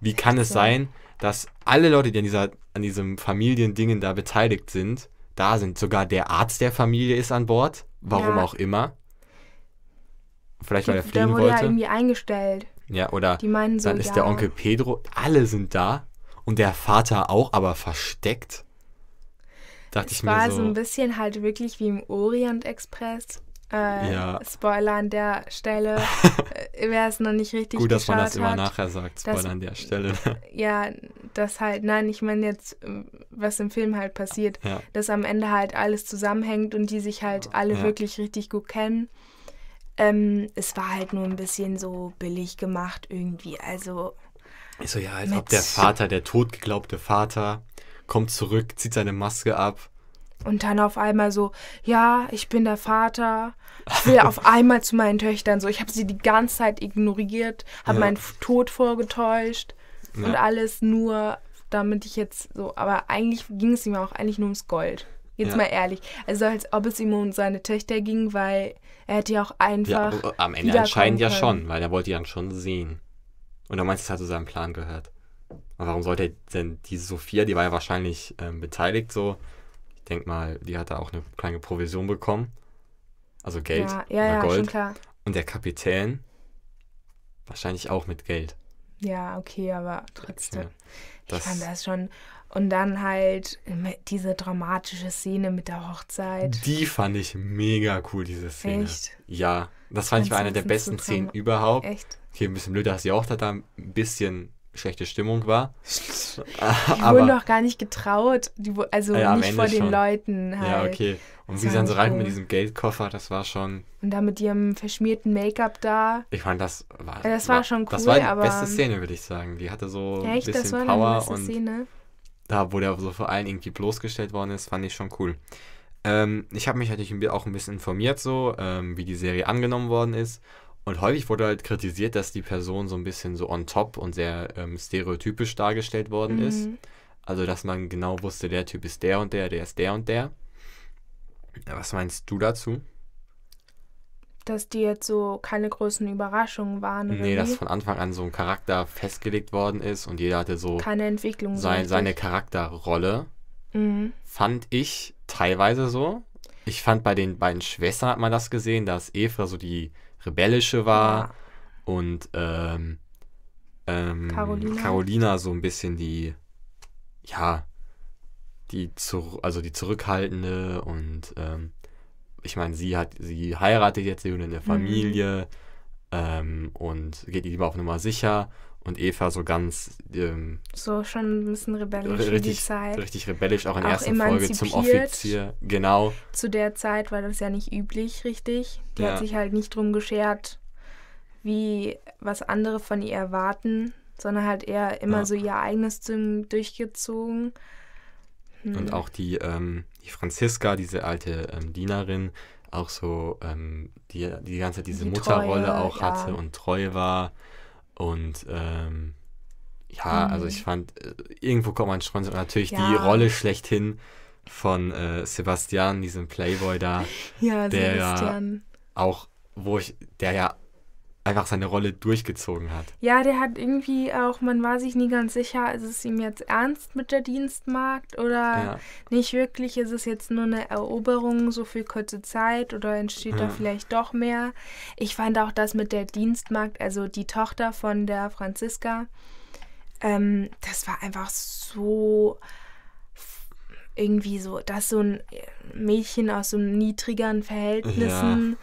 Wie kann es sein, dass alle Leute, die an, dieser, an diesem Familiendingen da beteiligt sind, da sind? Sogar der Arzt der Familie ist an Bord. Warum ja. auch immer. Vielleicht, weil er fliehen wollte. Der wurde wollte. ja irgendwie eingestellt. Ja, oder so, dann ist ja. der Onkel Pedro, alle sind da und der Vater auch, aber versteckt. Dachte ich mir so. war so, ein bisschen halt wirklich wie im Orient Express. Äh, ja. Spoiler an der Stelle. Äh, wer es noch nicht richtig Gut, dass man das immer nachher sagt, Spoiler dass, an der Stelle. ja, dass halt, nein, ich meine jetzt, äh, was im Film halt passiert, ja. dass am Ende halt alles zusammenhängt und die sich halt alle ja. wirklich richtig gut kennen. Ähm, es war halt nur ein bisschen so billig gemacht irgendwie, also. Ich so, ja, als ob der Vater, der totgeglaubte Vater, kommt zurück, zieht seine Maske ab. Und dann auf einmal so, ja, ich bin der Vater. Ich will auf einmal zu meinen Töchtern so. Ich habe sie die ganze Zeit ignoriert, habe ja. meinen Tod vorgetäuscht ja. und alles nur, damit ich jetzt so, aber eigentlich ging es ihm auch eigentlich nur ums Gold. Jetzt ja. mal ehrlich. Also als ob es ihm um seine Töchter ging, weil er hätte ja auch einfach. Ja, am Ende anscheinend ja schon, weil er wollte ja schon sehen. Und er meint, es hat zu seinem Plan gehört. Und warum sollte er denn diese Sophia, die war ja wahrscheinlich ähm, beteiligt, so, ich denke mal, die hat da auch eine kleine Provision bekommen. Also Geld. Ja, ja, ja Gold. schon klar. Und der Kapitän wahrscheinlich auch mit Geld. Ja, okay, aber trotzdem. Das ich fand das schon. Und dann halt diese dramatische Szene mit der Hochzeit. Die fand ich mega cool, diese Szene. Echt? Ja, das fand ich war eine der besten Szenen überhaupt. Echt? Okay, ein bisschen blöd, dass die Hochzeit da ein bisschen schlechte Stimmung war. Die aber, wurden doch gar nicht getraut. Die, also ja, nicht vor den schon. Leuten halt. Ja, okay. Und wie sie dann so rein cool. mit diesem Geldkoffer, das war schon. Und da mit ihrem verschmierten Make-up da. Ich fand, das war. Das war, schon cool. Das war die aber... beste Szene, würde ich sagen. Die hatte so ja, echt, ein bisschen Power und. Szene. Da, wo der so vor allem irgendwie bloßgestellt worden ist, fand ich schon cool. Ähm, ich habe mich natürlich auch ein bisschen informiert, so, ähm, wie die Serie angenommen worden ist. Und häufig wurde halt kritisiert, dass die Person so ein bisschen so on top und sehr ähm, stereotypisch dargestellt worden mhm. ist. Also, dass man genau wusste, der Typ ist der und der, der ist der und der. Was meinst du dazu? Dass die jetzt so keine großen Überraschungen waren. nee, dass von Anfang an so ein Charakter festgelegt worden ist und jeder hatte so keine Entwicklung. Sein, seine Charakterrolle mhm. fand ich teilweise so. Ich fand bei den beiden Schwestern hat man das gesehen, dass Eva so die rebellische war ja. und ähm, ähm, Carolina. Carolina so ein bisschen die ja die, zur, also die zurückhaltende und ähm, ich meine, sie hat, sie heiratet jetzt sie in der mhm. Familie mhm. ähm, und geht lieber auf Nummer sicher und Eva so ganz ähm, so schon ein bisschen rebellisch richtig, die Zeit. Richtig rebellisch, auch in der ersten Folge zum Offizier. Genau. Zu der Zeit war das ja nicht üblich, richtig. Die ja. hat sich halt nicht drum geschert, wie was andere von ihr erwarten, sondern halt eher immer ja. so ihr eigenes Ding durchgezogen. Mhm. Und auch die, ähm, die Franziska, diese alte ähm, Dienerin, auch so, ähm, die die ganze Zeit diese die Mutterrolle Treue, auch ja. hatte und treu war. Und ähm, ja, also mhm. also ich fand, äh, irgendwo kommt man schon natürlich ja. die Rolle schlechthin von äh, Sebastian, diesem Playboy da. Ja, der Sebastian. Ja auch, wo ich, der ja einfach seine Rolle durchgezogen hat. Ja, der hat irgendwie auch, man war sich nie ganz sicher, ist es ihm jetzt ernst mit der Dienstmarkt oder ja. nicht wirklich, ist es jetzt nur eine Eroberung so für kurze Zeit oder entsteht ja. da vielleicht doch mehr. Ich fand auch das mit der Dienstmarkt, also die Tochter von der Franziska, ähm, das war einfach so irgendwie so, dass so ein Mädchen aus so niedrigeren Verhältnissen ja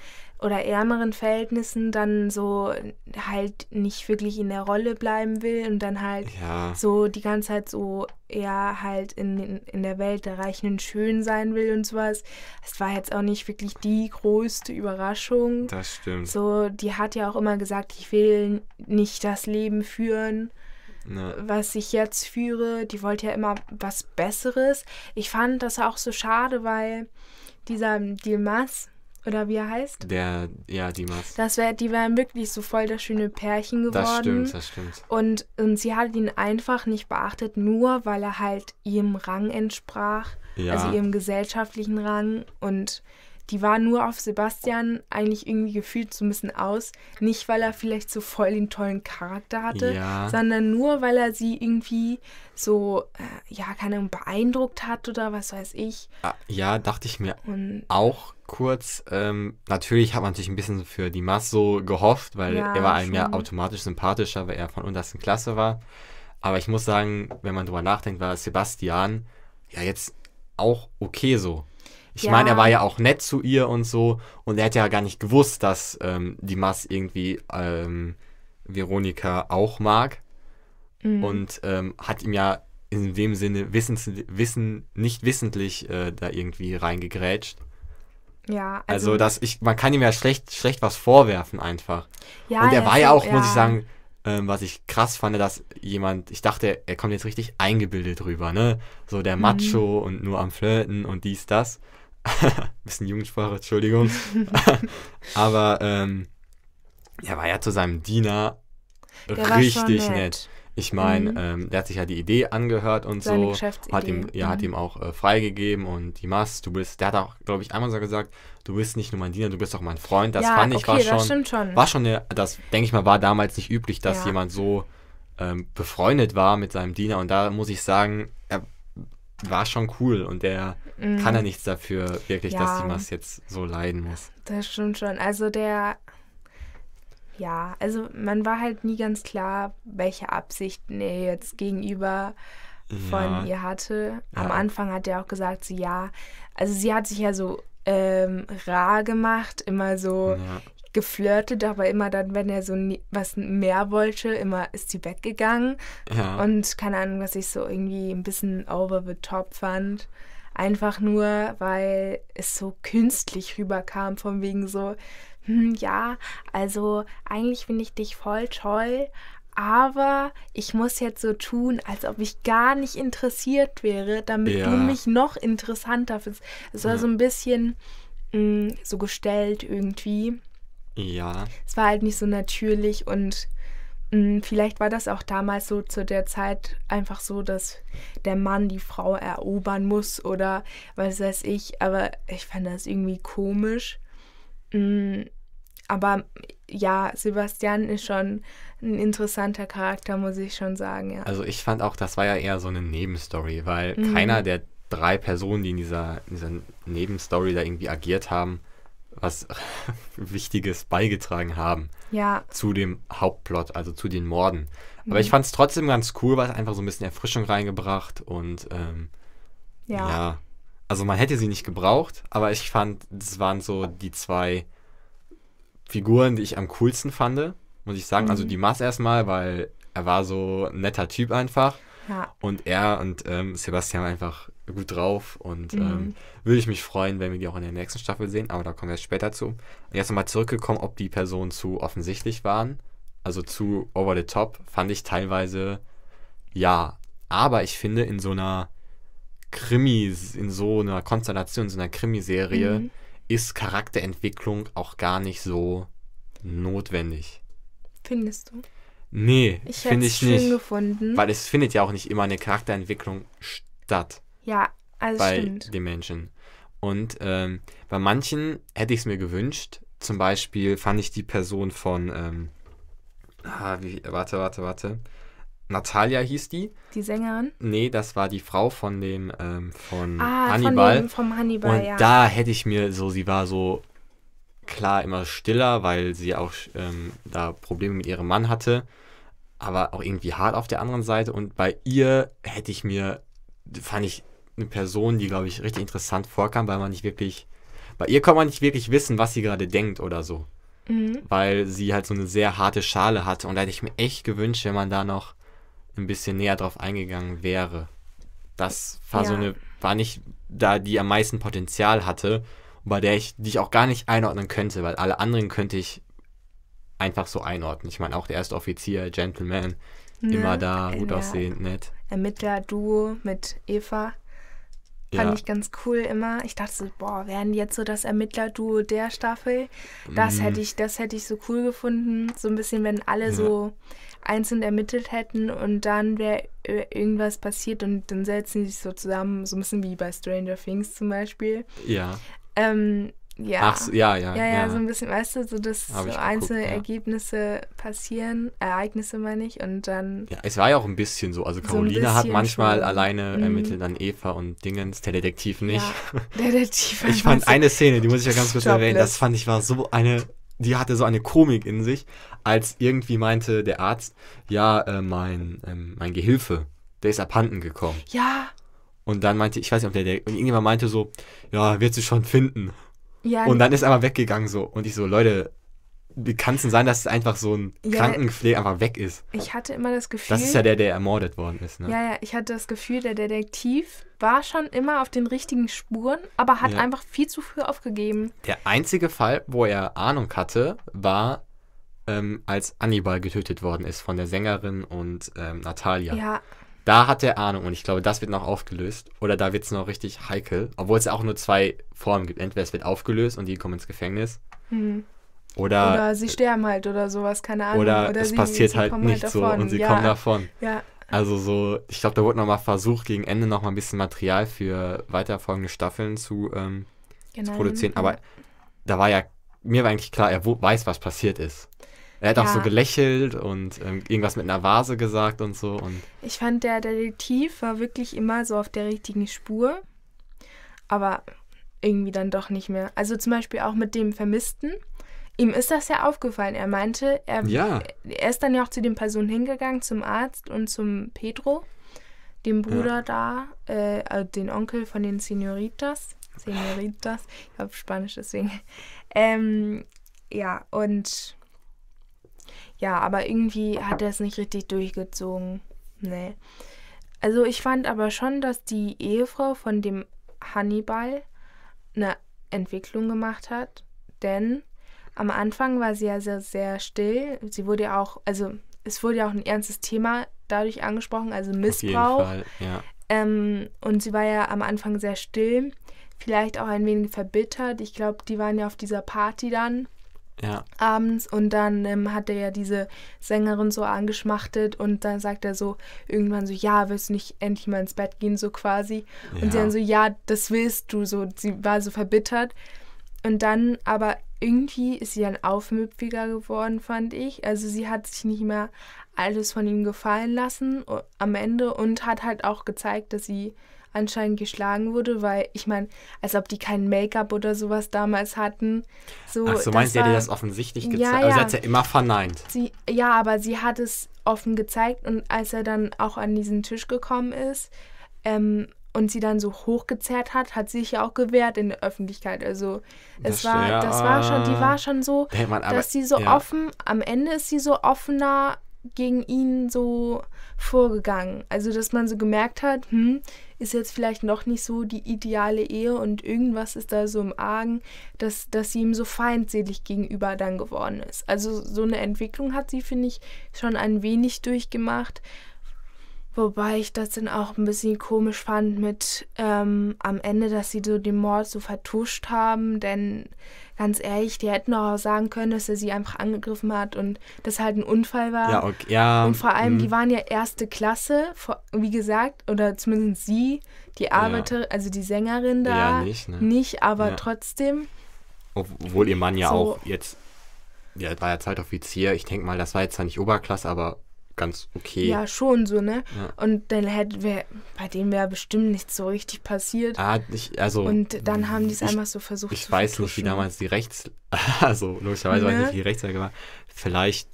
oder ärmeren Verhältnissen dann so halt nicht wirklich in der Rolle bleiben will und dann halt ja. so die ganze Zeit so eher halt in, in der Welt der Reichen und Schön sein will und sowas. Es war jetzt auch nicht wirklich die größte Überraschung. Das stimmt. So, die hat ja auch immer gesagt, ich will nicht das Leben führen. Na. was ich jetzt führe, die wollte ja immer was Besseres. Ich fand das auch so schade, weil dieser Dilmas, oder wie er heißt? Der, ja, Dimas. Das wär, die wären wirklich so voll das schöne Pärchen geworden. Das stimmt, das stimmt. Und, und sie hat ihn einfach nicht beachtet, nur weil er halt ihrem Rang entsprach, ja. also ihrem gesellschaftlichen Rang. Und die war nur auf Sebastian eigentlich irgendwie gefühlt so ein bisschen aus. Nicht, weil er vielleicht so voll den tollen Charakter hatte, ja. sondern nur, weil er sie irgendwie so, äh, ja, keine Ahnung, beeindruckt hat oder was weiß ich. Ah, ja, dachte ich mir Und auch kurz. Ähm, natürlich hat man natürlich ein bisschen für die so gehofft, weil ja, er war einem schon. ja automatisch sympathischer, weil er von untersten Klasse war. Aber ich muss sagen, wenn man drüber nachdenkt, war Sebastian ja jetzt auch okay so. Ich ja. meine, er war ja auch nett zu ihr und so. Und er hätte ja gar nicht gewusst, dass ähm, die Mass irgendwie ähm, Veronika auch mag. Mhm. Und ähm, hat ihm ja in dem Sinne wissens, wissen, nicht wissentlich äh, da irgendwie reingegrätscht. Ja, also, also dass ich, man kann ihm ja schlecht, schlecht was vorwerfen einfach. Ja, und er ja, war ja auch, ja. muss ich sagen, ähm, was ich krass fand, dass jemand, ich dachte, er kommt jetzt richtig eingebildet rüber, ne? So der mhm. Macho mhm. und nur am Flirten und dies, das. Bisschen Jugendsprache, Entschuldigung. Aber ähm, er war ja zu seinem Diener der richtig nett. nett. Ich meine, mhm. ähm, der hat sich ja die Idee angehört und Seine so. Hat ihm, ja, mhm. hat ihm auch äh, freigegeben und die Mast, du bist, der hat auch, glaube ich, einmal so gesagt, du bist nicht nur mein Diener, du bist auch mein Freund. Das ja, fand ich okay, war schon, das schon, War schon eine, das, denke ich mal, war damals nicht üblich, dass ja. jemand so ähm, befreundet war mit seinem Diener. Und da muss ich sagen, er war schon cool und der mm. kann ja mhm. nichts dafür, wirklich, ja. dass die Mast jetzt so leiden muss. Das stimmt schon. Also der ja, also man war halt nie ganz klar, welche Absichten er jetzt gegenüber von ihr hatte. Am ja. Anfang hat er auch gesagt, so ja, also sie hat sich ja so ähm, rar gemacht, immer so ja. geflirtet, aber immer dann, wenn er so nie, was mehr wollte, immer ist sie weggegangen. Und keine Ahnung, was ich so irgendwie ein bisschen over the top fand. Einfach nur, weil es so künstlich rüberkam, von wegen so, hm, ja, also eigentlich finde ich dich voll toll, aber ich muss jetzt so tun, als ob ich gar nicht interessiert wäre, damit ja. du mich noch interessanter findest. Es war ja. so ein bisschen mh, hm, so gestellt irgendwie. Ja. Es war halt nicht so natürlich und mh, hm, vielleicht war das auch damals so zu der Zeit einfach so, dass der Mann die Frau erobern muss oder was weiß ich, aber ich fand das irgendwie komisch. Mm, aber ja, Sebastian ist schon ein interessanter Charakter, muss ich schon sagen. Ja. Also ich fand auch, das war ja eher so eine Nebenstory, weil mhm. keiner der drei Personen, die in dieser, in dieser Nebenstory da irgendwie agiert haben, was Wichtiges beigetragen haben ja. zu dem Hauptplot, also zu den Morden. Aber mhm. ich fand es trotzdem ganz cool, weil es einfach so ein bisschen Erfrischung reingebracht und ähm, ja. ja. Also man hätte sie nicht gebraucht, aber ich fand, das waren so die zwei Figuren, die ich am coolsten fand, muss ich sagen. Also mhm. Also die Mass erstmal, weil er war so ein netter Typ einfach. Ja. Und er und ähm, Sebastian einfach gut drauf und mhm. ähm, würde ich mich freuen, wenn wir die auch in der nächsten Staffel sehen, aber da kommen wir erst später zu. jetzt nochmal zurückgekommen, ob die Personen zu offensichtlich waren, also zu over the top, fand ich teilweise ja. Aber ich finde, in so einer Krimi, in so einer Konstellation, in so einer Krimiserie, mhm. ist Charakterentwicklung auch gar nicht so notwendig. Findest du? Nee, finde ich nicht. Gefunden. Weil es findet ja auch nicht immer eine Charakterentwicklung statt. Ja, also bei stimmt. den Menschen. Und ähm, bei manchen hätte ich es mir gewünscht. Zum Beispiel fand ich die Person von ähm, ah, wie, warte, warte, warte. Natalia hieß die. Die Sängerin? Nee, das war die Frau von dem, ähm, von ah, Hannibal. Von dem, vom Hannibal, Und ja. da hätte ich mir so, sie war so klar immer stiller, weil sie auch ähm, da Probleme mit ihrem Mann hatte, aber auch irgendwie hart auf der anderen Seite. Und bei ihr hätte ich mir, fand ich eine Person, die, glaube ich, richtig interessant vorkam, weil man nicht wirklich, bei ihr konnte man nicht wirklich wissen, was sie gerade denkt oder so. Mhm. Weil sie halt so eine sehr harte Schale hatte. Und da hätte ich mir echt gewünscht, wenn man da noch ein bisschen näher drauf eingegangen wäre. Das war ja. so eine, war nicht da, die am meisten Potenzial hatte, bei der ich, dich auch gar nicht einordnen könnte, weil alle anderen könnte ich einfach so einordnen. Ich meine, auch der erste Offizier, Gentleman, ne, immer da, gut ja. aussehend, nett. Ermittler-Duo mit Eva. Fand ja. ich ganz cool immer. Ich dachte so, boah, wären jetzt so das Ermittler-Duo der Staffel. Das mm. hätte ich, das hätte ich so cool gefunden. So ein bisschen, wenn alle ja. so einzeln ermittelt hätten und dann wäre äh, irgendwas passiert und dann setzen sie sich so zusammen, so ein bisschen wie bei Stranger Things zum Beispiel. Ja. Ähm, ja. Ach, ja, ja, ja, ja. Ja, so ein bisschen, weißt du, so dass so geguckt, einzelne ja. Ergebnisse passieren, Ereignisse meine ich, und dann. Ja, es war ja auch ein bisschen so. Also Carolina so hat manchmal schon. alleine mhm. ermittelt dann Eva und Dingens, der Detektiv nicht. Ja, Detektiv. ich fand eine Szene, die muss ich ja ganz kurz erwähnen, das fand ich war so eine die hatte so eine Komik in sich, als irgendwie meinte der Arzt, ja, äh, mein, ähm, mein Gehilfe, der ist abhanden gekommen. Ja. Und dann meinte, ich weiß nicht, ob der, der und irgendjemand meinte so, ja, wird sie schon finden. Ja. Und dann ist er aber weggegangen so. Und ich so, Leute, kann es denn sein, dass es einfach so ein ja, Krankenpfleger einfach weg ist? Ich hatte immer das Gefühl. Das ist ja der, der ermordet worden ist, ne? Ja, ja, ich hatte das Gefühl, der Detektiv war schon immer auf den richtigen Spuren, aber hat ja. einfach viel zu früh aufgegeben. Der einzige Fall, wo er Ahnung hatte, war, ähm, als Annibal getötet worden ist von der Sängerin und ähm, Natalia. Ja. Da hat er Ahnung und ich glaube, das wird noch aufgelöst. Oder da wird es noch richtig heikel. Obwohl es ja auch nur zwei Formen gibt. Entweder es wird aufgelöst und die kommen ins Gefängnis. Mhm. Oder, oder sie sterben halt oder sowas, keine Ahnung. Oder, oder es sie, passiert sie halt nicht halt so und sie ja. kommen davon. Ja. Also so, ich glaube, da wurde nochmal versucht, gegen Ende nochmal ein bisschen Material für weiterfolgende Staffeln zu, ähm, genau. zu produzieren. Aber da war ja, mir war eigentlich klar, er weiß, was passiert ist. Er hat ja. auch so gelächelt und ähm, irgendwas mit einer Vase gesagt und so. Und ich fand, der Detektiv war wirklich immer so auf der richtigen Spur, aber irgendwie dann doch nicht mehr. Also zum Beispiel auch mit dem Vermissten. Ihm ist das ja aufgefallen. Er meinte, er, ja. er ist dann ja auch zu den Personen hingegangen, zum Arzt und zum Pedro, dem Bruder ja. da, äh, also den Onkel von den Senoritas. Senoritas, ich habe Spanisch deswegen. Ähm, ja, und ja, aber irgendwie hat er es nicht richtig durchgezogen. Nee. Also ich fand aber schon, dass die Ehefrau von dem Hannibal eine Entwicklung gemacht hat, denn am Anfang war sie ja sehr, sehr still. Sie wurde ja auch, also es wurde ja auch ein ernstes Thema dadurch angesprochen, also Missbrauch. Auf jeden Fall, ja. Ähm, und sie war ja am Anfang sehr still, vielleicht auch ein wenig verbittert. Ich glaube, die waren ja auf dieser Party dann. Ja. abends und dann ähm, hat er ja diese Sängerin so angeschmachtet und dann sagt er so irgendwann so, ja, willst du nicht endlich mal ins Bett gehen, so quasi. Ja. Und sie dann so, ja, das willst du, so, sie war so verbittert. Und dann aber irgendwie ist sie dann aufmüpfiger geworden, fand ich. Also sie hat sich nicht mehr alles von ihm gefallen lassen am Ende und hat halt auch gezeigt, dass sie anscheinend geschlagen wurde, weil ich meine, als ob die kein Make-up oder sowas damals hatten. So, Ach so, meinst du, sie hätte das offensichtlich gezeigt? Ja, aber ja. sie hat es ja immer verneint. Sie, ja, aber sie hat es offen gezeigt und als er dann auch an diesen Tisch gekommen ist, ähm, und sie dann so hochgezerrt hat, hat sie sich ja auch gewehrt in der Öffentlichkeit. Also es das war, ja. das war schon, die ah. war schon so, hey Mann, aber, dass sie so ja. offen, am Ende ist sie so offener gegen ihn so vorgegangen. Also dass man so gemerkt hat, hm, ist jetzt vielleicht noch nicht so die ideale Ehe und irgendwas ist da so im Argen, dass, dass sie ihm so feindselig gegenüber dann geworden ist. Also so eine Entwicklung hat sie, finde ich, schon ein wenig durchgemacht. Wobei ich das dann auch ein bisschen komisch fand mit ähm, am Ende, dass sie so den Mord so vertuscht haben. Denn ganz ehrlich, die hätten auch sagen können, dass er sie einfach angegriffen hat und das halt ein Unfall war. Ja, okay. ja und vor allem, die mhm. waren ja erste Klasse, wie gesagt, oder zumindest sie, die Arbeiterin, ja. also die Sängerin da. Ja, nicht, ne? Nicht, aber ja. trotzdem. Obwohl ihr Mann ja so. auch jetzt, der war ja Zeitoffizier, ich denke mal, das war jetzt zwar nicht Oberklasse, aber ganz okay. Ja, schon so, ne? Ja. Und dann hätte wär, bei dem wäre bestimmt nichts so richtig passiert. Ah, ich, also. Und dann haben die es einfach so versucht ich zu Ich weiß nicht, wie damals die Rechts. also, logischerweise ne? weiß ich ne? nicht, wie die Rechtslage war. Vielleicht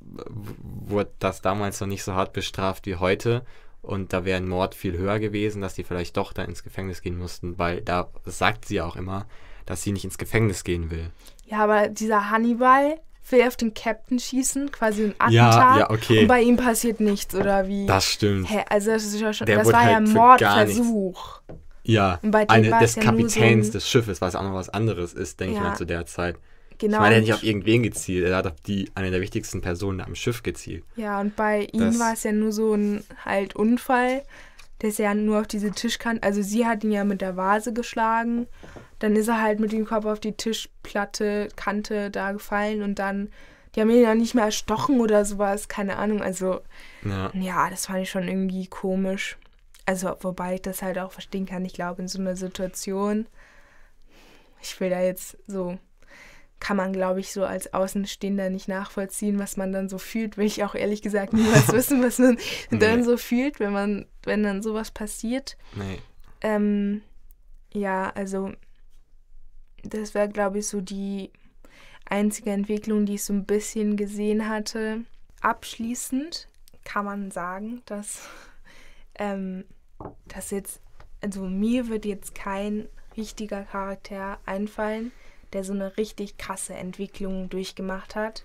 wurde das damals noch nicht so hart bestraft wie heute. Und da wäre ein Mord viel höher gewesen, dass die vielleicht doch da ins Gefängnis gehen mussten, weil da sagt sie auch immer, dass sie nicht ins Gefängnis gehen will. Ja, aber dieser Hannibal, will auf den Captain schießen, quasi ein Attentat. Ja, ja, okay. Und bei ihm passiert nichts, oder wie? Das stimmt. Hä, also das, ist ja schon, das war halt ja ein Mordversuch. Ja, und bei dem eine, des ja Kapitäns so ein... des Schiffes, was auch noch was anderes ist, denke ja. ich mal zu der Zeit. Genau. Ich meine, er hat nicht auf irgendwen gezielt, er hat auf die, eine der wichtigsten Personen am Schiff gezielt. Ja, und bei das... ihm war es ja nur so ein halt Unfall, der ist ja nur auf diese Tischkante, also sie hat ihn ja mit der Vase geschlagen dann ist er halt mit dem Kopf auf die Tischplatte, Kante da gefallen und dann, die haben ihn ja nicht mehr erstochen oder sowas, keine Ahnung. Also, ja. ja, das fand ich schon irgendwie komisch. Also, wobei ich das halt auch verstehen kann. Ich glaube, in so einer Situation, ich will da jetzt so, kann man, glaube ich, so als Außenstehender nicht nachvollziehen, was man dann so fühlt. Will ich auch ehrlich gesagt niemals wissen, was man nee. dann so fühlt, wenn man, wenn dann sowas passiert. Nee. Ähm, ja, also das wäre, glaube ich, so die einzige Entwicklung, die ich so ein bisschen gesehen hatte. Abschließend kann man sagen, dass ähm, das jetzt, also mir wird jetzt kein richtiger Charakter einfallen, der so eine richtig krasse Entwicklung durchgemacht hat.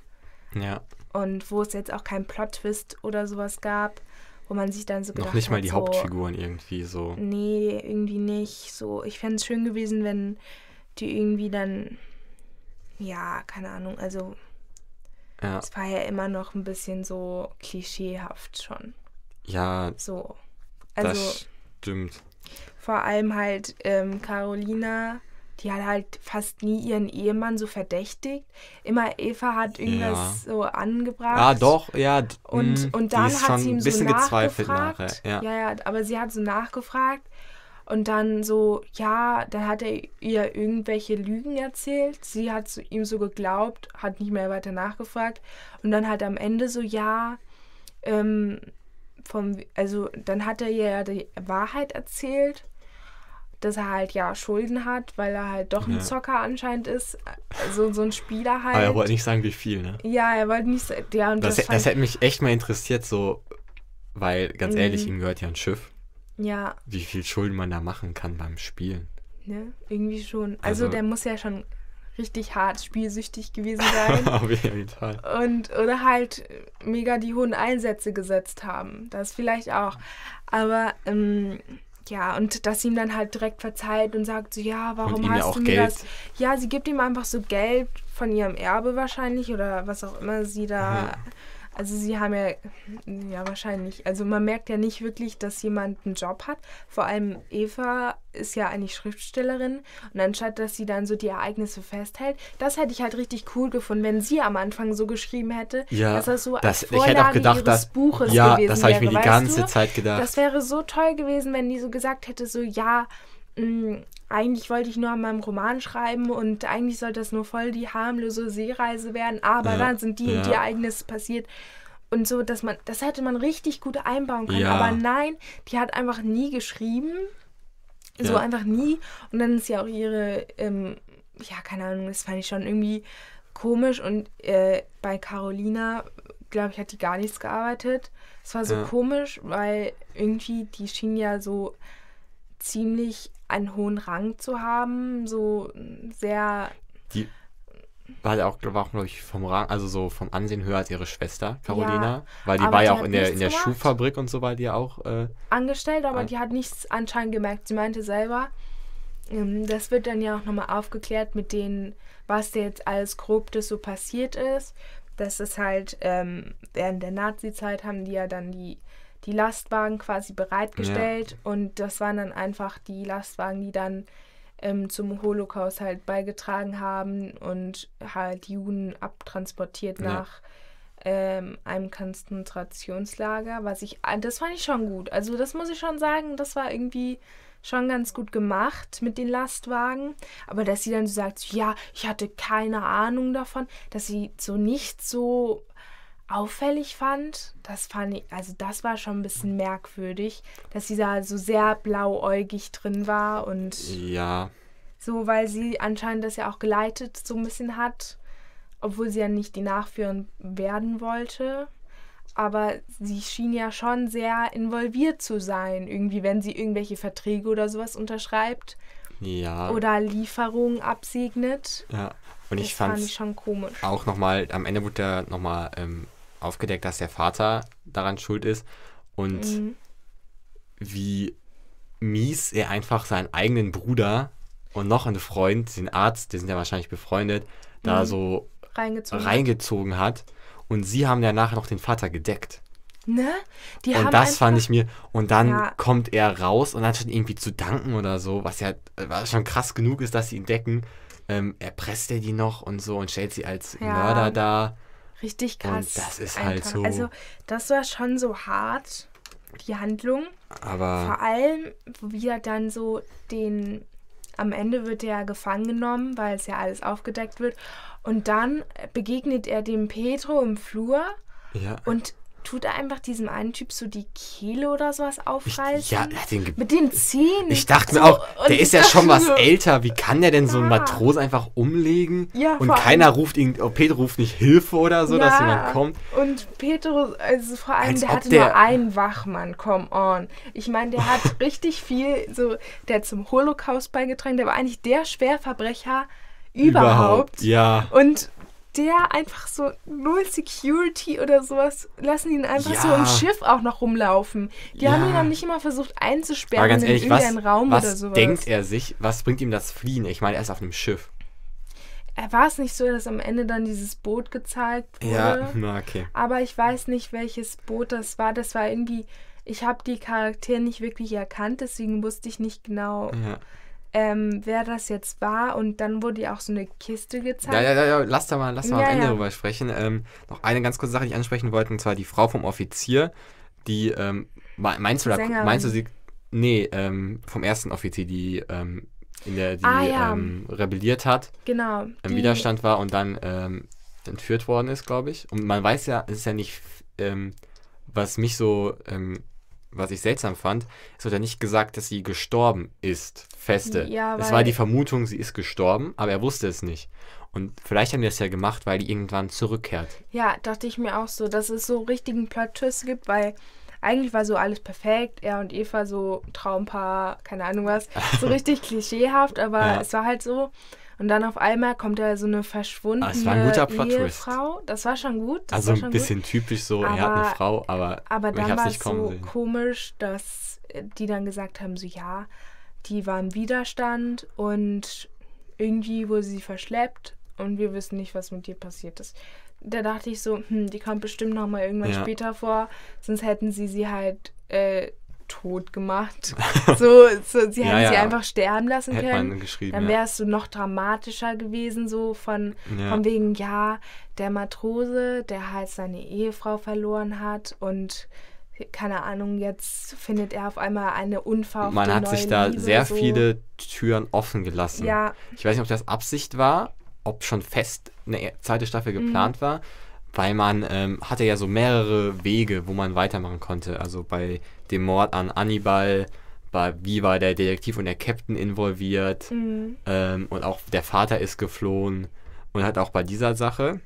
Ja. Und wo es jetzt auch keinen Plot-Twist oder sowas gab, wo man sich dann so gedacht Noch nicht mal die so, Hauptfiguren irgendwie so. Nee, irgendwie nicht. So, ich fände es schön gewesen, wenn die irgendwie dann, ja, keine Ahnung, also ja. es war ja immer noch ein bisschen so klischeehaft schon. Ja. So. Also, das stimmt. Vor allem halt ähm, Carolina, die hat halt fast nie ihren Ehemann so verdächtigt. Immer Eva hat irgendwas ja. so angebracht. Ah, doch, ja. Und, mm, und dann hat sie ihm ein bisschen so nachgefragt. Nachher, ja. ja, ja, aber sie hat so nachgefragt und dann so, ja, dann hat er ihr irgendwelche Lügen erzählt. Sie hat ihm so geglaubt, hat nicht mehr weiter nachgefragt. Und dann hat am Ende so, ja, ähm, vom, also dann hat er ihr ja die Wahrheit erzählt, dass er halt ja Schulden hat, weil er halt doch ein ja. Zocker anscheinend ist, so, also so ein Spieler halt. Aber er halt. wollte nicht sagen, wie viel, ne? Ja, er wollte nicht, sagen. ja. Und das, das, das hätte mich echt mal interessiert, so, weil ganz mhm. ehrlich, ihm gehört ja ein Schiff. Ja. Wie viel Schulden man da machen kann beim Spielen. Ne, irgendwie schon. Also, also der muss ja schon richtig hart spielsüchtig gewesen sein. Auf jeden Fall. Und oder halt mega die hohen Einsätze gesetzt haben. Das vielleicht auch. Aber ähm, ja, und dass sie ihm dann halt direkt verzeiht und sagt so, ja, warum hast du mir Geld. das? Ja, sie gibt ihm einfach so Geld von ihrem Erbe wahrscheinlich oder was auch immer sie da. Ja also sie haben ja, ja wahrscheinlich, also man merkt ja nicht wirklich, dass jemand einen Job hat. Vor allem Eva ist ja eigentlich Schriftstellerin und anstatt, dass sie dann so die Ereignisse festhält, das hätte ich halt richtig cool gefunden, wenn sie am Anfang so geschrieben hätte, ja, dass das so das, als Vorlage ich hätte auch gedacht, dass, Buches ja, gewesen das habe ich mir wäre, die ganze Zeit gedacht. Das wäre so toll gewesen, wenn die so gesagt hätte, so ja, mh, mm, eigentlich wollte ich nur an meinem Roman schreiben und eigentlich sollte das nur voll die harmlose Seereise werden, aber ja. dann sind die ja. und die Ereignisse passiert. Und so, dass man, das hätte man richtig gut einbauen können. Ja. Aber nein, die hat einfach nie geschrieben. So einfach nie. Und dann ist ja auch ihre, ähm, ja, keine Ahnung, das fand ich schon irgendwie komisch. Und äh, bei Carolina glaube ich, hat die gar nichts gearbeitet. Es war so ja. komisch, weil irgendwie die schien ja so ziemlich einen hohen Rang zu haben, so sehr. Die war ja auch, auch glaube ich, vom Rang, also so vom Ansehen höher als ihre Schwester, Carolina. Ja, weil die war ja auch in der, in der Schuhfabrik und so war die auch. Äh, Angestellt, aber an die hat nichts anscheinend gemerkt. Sie meinte selber, ähm, das wird dann ja auch nochmal aufgeklärt mit denen, was jetzt alles grob das so passiert ist. Das ist halt, ähm, während der Nazi-Zeit haben die ja dann die die Lastwagen quasi bereitgestellt ja. und das waren dann einfach die Lastwagen, die dann ähm, zum Holocaust halt beigetragen haben und halt Juden abtransportiert ja. nach ähm, einem Konzentrationslager, was ich, ah, das fand ich schon gut. Also das muss ich schon sagen, das war irgendwie schon ganz gut gemacht mit den Lastwagen. Aber dass sie dann so sagt, ja, ich hatte keine Ahnung davon, dass sie so nicht so auffällig fand, das fand ich, also das war schon ein bisschen merkwürdig, dass sie da so sehr blauäugig drin war und ja. so, weil sie anscheinend das ja auch geleitet so ein bisschen hat, obwohl sie ja nicht die Nachführerin werden wollte. Aber sie schien ja schon sehr involviert zu sein, irgendwie, wenn sie irgendwelche Verträge oder sowas unterschreibt. Ja. Oder Lieferungen absegnet. Ja. Und ich fand es auch nochmal, am Ende wurde da nochmal ähm, aufgedeckt, dass der Vater daran schuld ist und mhm. wie mies er einfach seinen eigenen Bruder und noch einen Freund, den Arzt, die sind ja wahrscheinlich befreundet, da mhm. so reingezogen, reingezogen hat. hat. Und sie haben ja nachher noch den Vater gedeckt. Ne? Die und das fand ich mir. Und dann ja. kommt er raus und anstatt irgendwie zu danken oder so, was ja was schon krass genug ist, dass sie ihn decken, ähm, erpresst er die noch und so und stellt sie als ja. Mörder dar. Richtig krass. Und das ist halt einfach. halt so. Also, das war schon so hart, die Handlung. Aber. Vor allem, wie er dann so den. Am Ende wird er gefangen genommen, weil es ja alles aufgedeckt wird. Und dann begegnet er dem Pedro im Flur. Ja. Und tut er einfach diesem einen Typ so die Kehle oder sowas aufreißen. ja, den mit den Zähnen. Ich dachte so, mir also, auch, der ist ja schon was so älter. Wie kann der denn so einen Matros einfach umlegen? Ja, und keiner ruft ihn, oh, Peter ruft nicht Hilfe oder so, ja. dass jemand kommt. Und Peter, also vor allem, Als der hatte der nur einen Wachmann, come on. Ich meine, der hat richtig viel, so, der hat zum Holocaust beigetragen, der war eigentlich der Schwerverbrecher überhaupt. überhaupt. Ja. Und der einfach so null Security oder sowas, lassen ihn einfach ja. so im Schiff auch noch rumlaufen. Die ja. haben ihn dann nicht immer versucht einzusperren ganz ehrlich, in irgendeinen was, Raum was oder sowas. Was denkt er sich? Was bringt ihm das Fliehen? Ich meine, er ist auf einem Schiff. War es nicht so, dass am Ende dann dieses Boot gezeigt wurde? Ja, na okay. Aber ich weiß nicht, welches Boot das war. Das war irgendwie, ich habe die Charaktere nicht wirklich erkannt, deswegen wusste ich nicht genau. Ja ähm, wer das jetzt war. Und dann wurde ja auch so eine Kiste gezeigt. Ja, ja, ja, ja. lass da mal, lass mal ja, am Ende ja. drüber sprechen. Ähm, noch eine ganz kurze Sache, die ich ansprechen wollte, und zwar die Frau vom Offizier, die, ähm, meinst, die du, da, meinst du sie, nee, ähm, vom ersten Offizier, die ähm, in der, die ah, ja. ähm, rebelliert hat, genau, im Widerstand war und dann ähm, entführt worden ist, glaube ich. Und man weiß ja, es ist ja nicht, ähm, was mich so ähm, was ich seltsam fand, es wird ja nicht gesagt, dass sie gestorben ist, feste. Ja, es war die Vermutung, sie ist gestorben, aber er wusste es nicht. Und vielleicht haben die das ja gemacht, weil die irgendwann zurückkehrt. Ja, dachte ich mir auch so, dass es so richtigen Plot-Twist gibt, weil eigentlich war so alles perfekt. Er und Eva so Traumpaar, keine Ahnung was. So richtig klischeehaft, aber ja. es war halt so. Und dann auf einmal kommt da so eine verschwundene ah, das war ein guter Ehefrau. Das war schon gut. also schon ein bisschen gut. typisch so, aber, er hat eine Frau, aber, aber ich habe es nicht kommen so sehen. komisch, dass äh, die dann gesagt haben, so ja, die war im Widerstand und irgendwie wurde sie verschleppt und wir wissen nicht, was mit dir passiert ist. Da dachte ich so, hm, die kommt bestimmt noch mal irgendwann ja. später vor, sonst hätten sie sie halt äh, tot gemacht. so, so, sie hätten ja, sie einfach sterben lassen Hätt können. geschrieben, dann wärst du so noch dramatischer gewesen, so von, von wegen, ja, der Matrose, der halt seine Ehefrau verloren hat und keine Ahnung, jetzt findet er auf einmal eine Unfall. Man hat sich da Liebe sehr so. viele Türen offen gelassen. Ja. Ich weiß nicht, ob das Absicht war, ob schon fest eine e-, zweite Staffel geplant mhm. war, weil man ähm, hatte ja so mehrere Wege, wo man weitermachen konnte. Also bei dem Mord an Annibal, bei, wie war der Detektiv und der Captain involviert mhm. ähm, und auch der Vater ist geflohen und halt auch bei dieser Sache,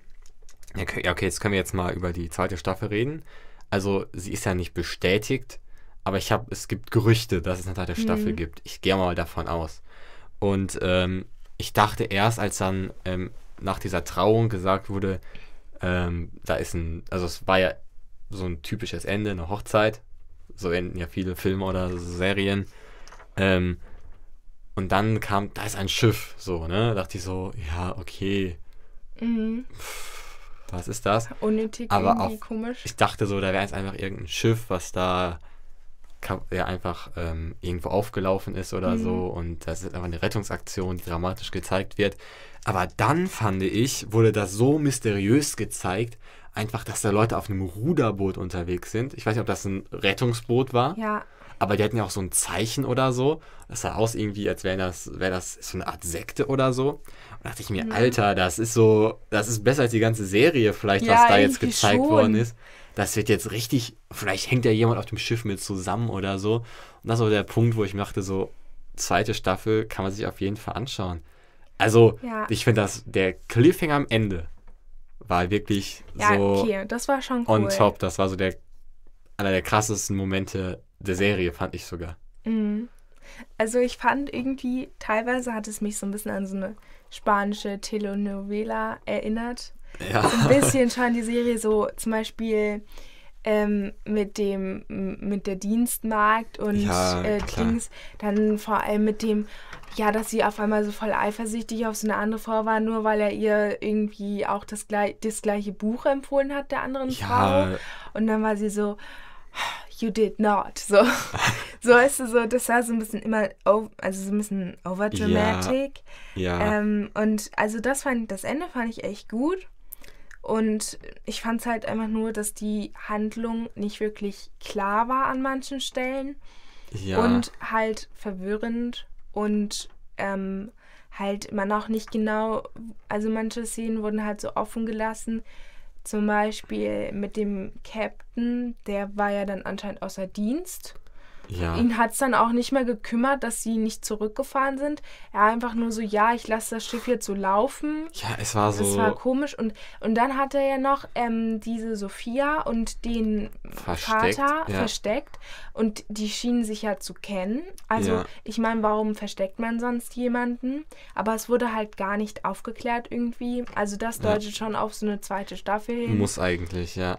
Ja, okay, jetzt können wir jetzt mal über die zweite Staffel reden. Also sie ist ja nicht bestätigt, aber ich habe, es gibt Gerüchte, dass es eine zweite Staffel mhm. gibt. Ich gehe mal davon aus. Und ähm, ich dachte erst, als dann ähm, nach dieser Trauung gesagt wurde, ähm, da ist ein, also es war ja so ein typisches Ende, eine Hochzeit. So enden ja viele Filme oder so Serien. Ähm, und dann kam, da ist ein Schiff, so, ne? Da dachte ich so, ja, okay. Mhm. Pff, was ist das? Unnötig, aber auch, komisch. Ich dachte so, da wäre jetzt einfach irgendein Schiff, was da ja einfach ähm, irgendwo aufgelaufen ist oder mhm. so. Und das ist einfach eine Rettungsaktion, die dramatisch gezeigt wird. Aber dann fand ich, wurde das so mysteriös gezeigt, einfach, dass da Leute auf einem Ruderboot unterwegs sind. Ich weiß nicht, ob das ein Rettungsboot war. Ja. Aber die hatten ja auch so ein Zeichen oder so. Das sah aus irgendwie, als wäre das, wär das so eine Art Sekte oder so. Und dachte ich mir, mhm. Alter, das ist so, das ist besser als die ganze Serie vielleicht, ja, was da jetzt gezeigt schon. worden ist. Das wird jetzt richtig, vielleicht hängt ja jemand auf dem Schiff mit zusammen oder so. Und das war der Punkt, wo ich mir dachte, so, zweite Staffel kann man sich auf jeden Fall anschauen. Also, ja. ich finde, dass der Cliffhanger am Ende war wirklich ja, so. Okay, das war schon cool. On top, das war so der einer der krassesten Momente der Serie, fand ich sogar. Mhm. Also ich fand irgendwie, teilweise hat es mich so ein bisschen an so eine spanische Telenovela erinnert. Ja. So ein bisschen schon die Serie so zum Beispiel ähm, mit dem mit der Dienstmarkt und ja, äh, Klings, dann vor allem mit dem, ja, dass sie auf einmal so voll eifersüchtig auf so eine andere Frau war, nur weil er ihr irgendwie auch das, das gleiche Buch empfohlen hat der anderen ja. Frau. Und dann war sie so, you did not. So, so ist es so, das war so ein bisschen immer, also so ein bisschen overdramatic. Ja, ja. Ähm, und also das fand, das Ende fand ich echt gut. Und ich fand es halt einfach nur, dass die Handlung nicht wirklich klar war an manchen Stellen. Ja. Und halt verwirrend und ähm, halt man auch nicht genau, also manche Szenen wurden halt so offen gelassen. Zum Beispiel mit dem Captain, der war ja dann anscheinend außer Dienst. Ja. Ihn hat es dann auch nicht mehr gekümmert, dass sie nicht zurückgefahren sind. Er einfach nur so, ja, ich lasse das Schiff jetzt so laufen. Ja, es war so. Es war komisch. Und, und dann hat er ja noch ähm, diese Sophia und den versteckt, Vater ja. versteckt. Und die schienen sich ja zu kennen. Also, ja. ich meine, warum versteckt man sonst jemanden? Aber es wurde halt gar nicht aufgeklärt irgendwie. Also, das deutet schon auf so eine zweite Staffel hin. Muss eigentlich, ja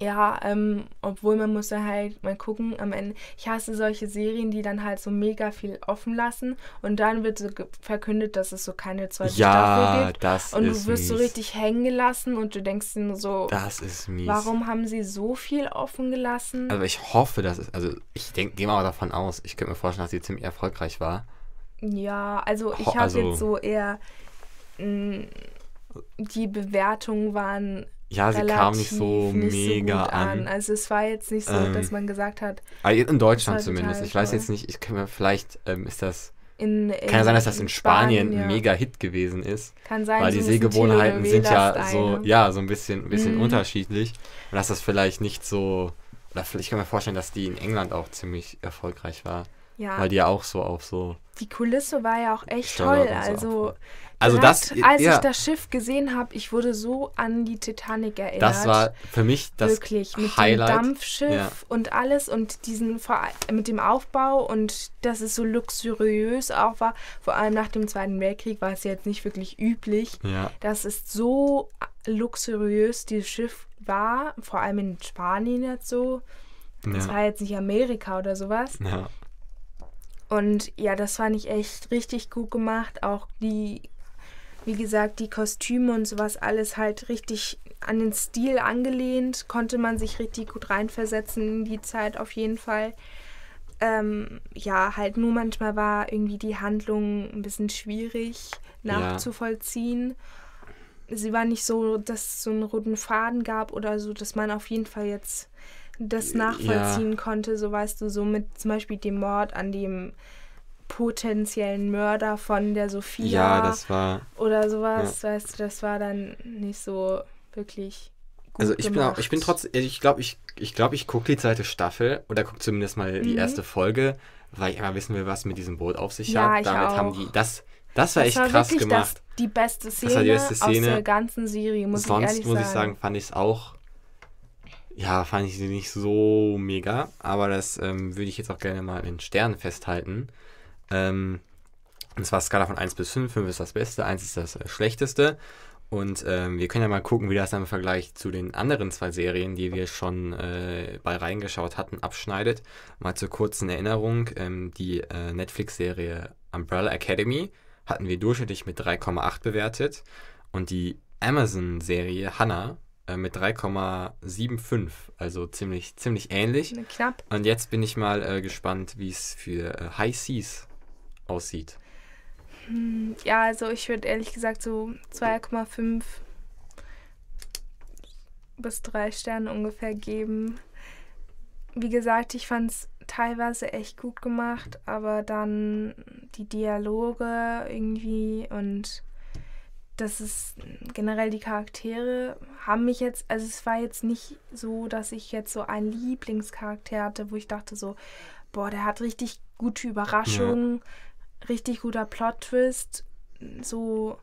ja, ähm, obwohl man muss ja halt mal gucken, am Ende, ich hasse solche Serien, die dann halt so mega viel offen lassen und dann wird so verkündet, dass es so keine zweite ja, Staffel gibt. Das und ist du wirst mies. so richtig hängen gelassen und du denkst dir nur so, das ist mies. warum haben sie so viel offen gelassen? Also ich hoffe, dass es, also ich denke, gehe mal davon aus, ich könnte mir vorstellen, dass sie ziemlich erfolgreich war. Ja, also ich habe also, jetzt so eher, mh, mm, die Bewertungen waren ja, sie kam nicht so nicht mega so an. an. Also es war jetzt nicht so, ähm, dass man gesagt hat. Ah, in Deutschland zumindest. Ich weiß jetzt nicht, ich kann mir vielleicht ähm, ist das. In, in, kann ja sein, dass das in Spanien, Spanien ja. mega Hit gewesen ist. Kann sein. Weil so die Sehgewohnheiten sind ja so, ne? ja, so ein bisschen, ein bisschen mhm. unterschiedlich. Und dass das vielleicht nicht so. Oder vielleicht kann mir vorstellen, dass die in England auch ziemlich erfolgreich war. Ja. Weil die ja auch so auf so. Die Kulisse war ja auch echt Standard toll. So also, also direkt, das, als ja. ich das Schiff gesehen habe, ich wurde so an die Titanic erinnert. Das war für mich das Wirklich, mit Highlight. dem Dampfschiff ja. und alles und diesen mit dem Aufbau und dass es so luxuriös auch war. Vor allem nach dem Zweiten Weltkrieg war es jetzt nicht wirklich üblich, ja. dass es so luxuriös dieses Schiff war. Vor allem in Spanien jetzt so. Das war jetzt nicht Amerika oder sowas. Ja. Und ja, das fand ich echt richtig gut gemacht. Auch die, wie gesagt, die Kostüme und sowas alles halt richtig an den Stil angelehnt. Konnte man sich richtig gut reinversetzen in die Zeit auf jeden Fall. Ähm, ja, halt nur manchmal war irgendwie die Handlung ein bisschen schwierig nachzuvollziehen. Ja. Sie war nicht so, dass es so einen roten Faden gab oder so, dass man auf jeden Fall jetzt das äh, nachvollziehen ja. konnte, so weißt du, so mit zum Beispiel dem Mord an dem potenziellen Mörder von der Sophia. Ja, das war. Oder sowas, ja. weißt du, das war dann nicht so wirklich. Gut also ich gemacht. bin auch, ich bin trotzdem, also, ich glaube, ich, ich glaube, ich gucke die zweite Staffel oder gucke zumindest mal die mhm. erste Folge, weil ich immer wissen will, was mit diesem Boot auf sich ja, hat. Damit auch. haben die das, das war das echt war krass gemacht. Das, die beste das war die beste Szene aus der ganzen Serie, muss Sonst, ich ehrlich sagen. Sonst muss ich sagen, fand ich es auch ja, fand ich sie nicht so mega, aber das ähm, würde ich jetzt auch gerne mal in Sternen festhalten. Ähm, und zwar Skala von 1 bis 5. 5 ist das Beste, 1 ist das äh, Schlechteste. Und ähm, wir können ja mal gucken, wie das dann im Vergleich zu den anderen zwei Serien, die wir schon äh, bei reingeschaut hatten, abschneidet. Mal zur kurzen Erinnerung, ähm, die äh, Netflix-Serie Umbrella Academy hatten wir durchschnittlich mit 3,8 bewertet und die Amazon-Serie Hannah äh, mit 3,75, also ziemlich, ziemlich ähnlich. Knapp. Und jetzt bin ich mal äh, gespannt, wie es für äh, High Seas aussieht. Hm, ja, also ich würde ehrlich gesagt so 2,5 bis 3 Sterne ungefähr geben. Wie gesagt, ich fand es teilweise echt gut gemacht, aber dann die Dialoge irgendwie und das ist generell die Charaktere haben mich jetzt, also es war jetzt nicht so, dass ich jetzt so einen Lieblingscharakter hatte, wo ich dachte so, boah, der hat richtig gute Überraschungen, ja. richtig guter Plot-Twist, so,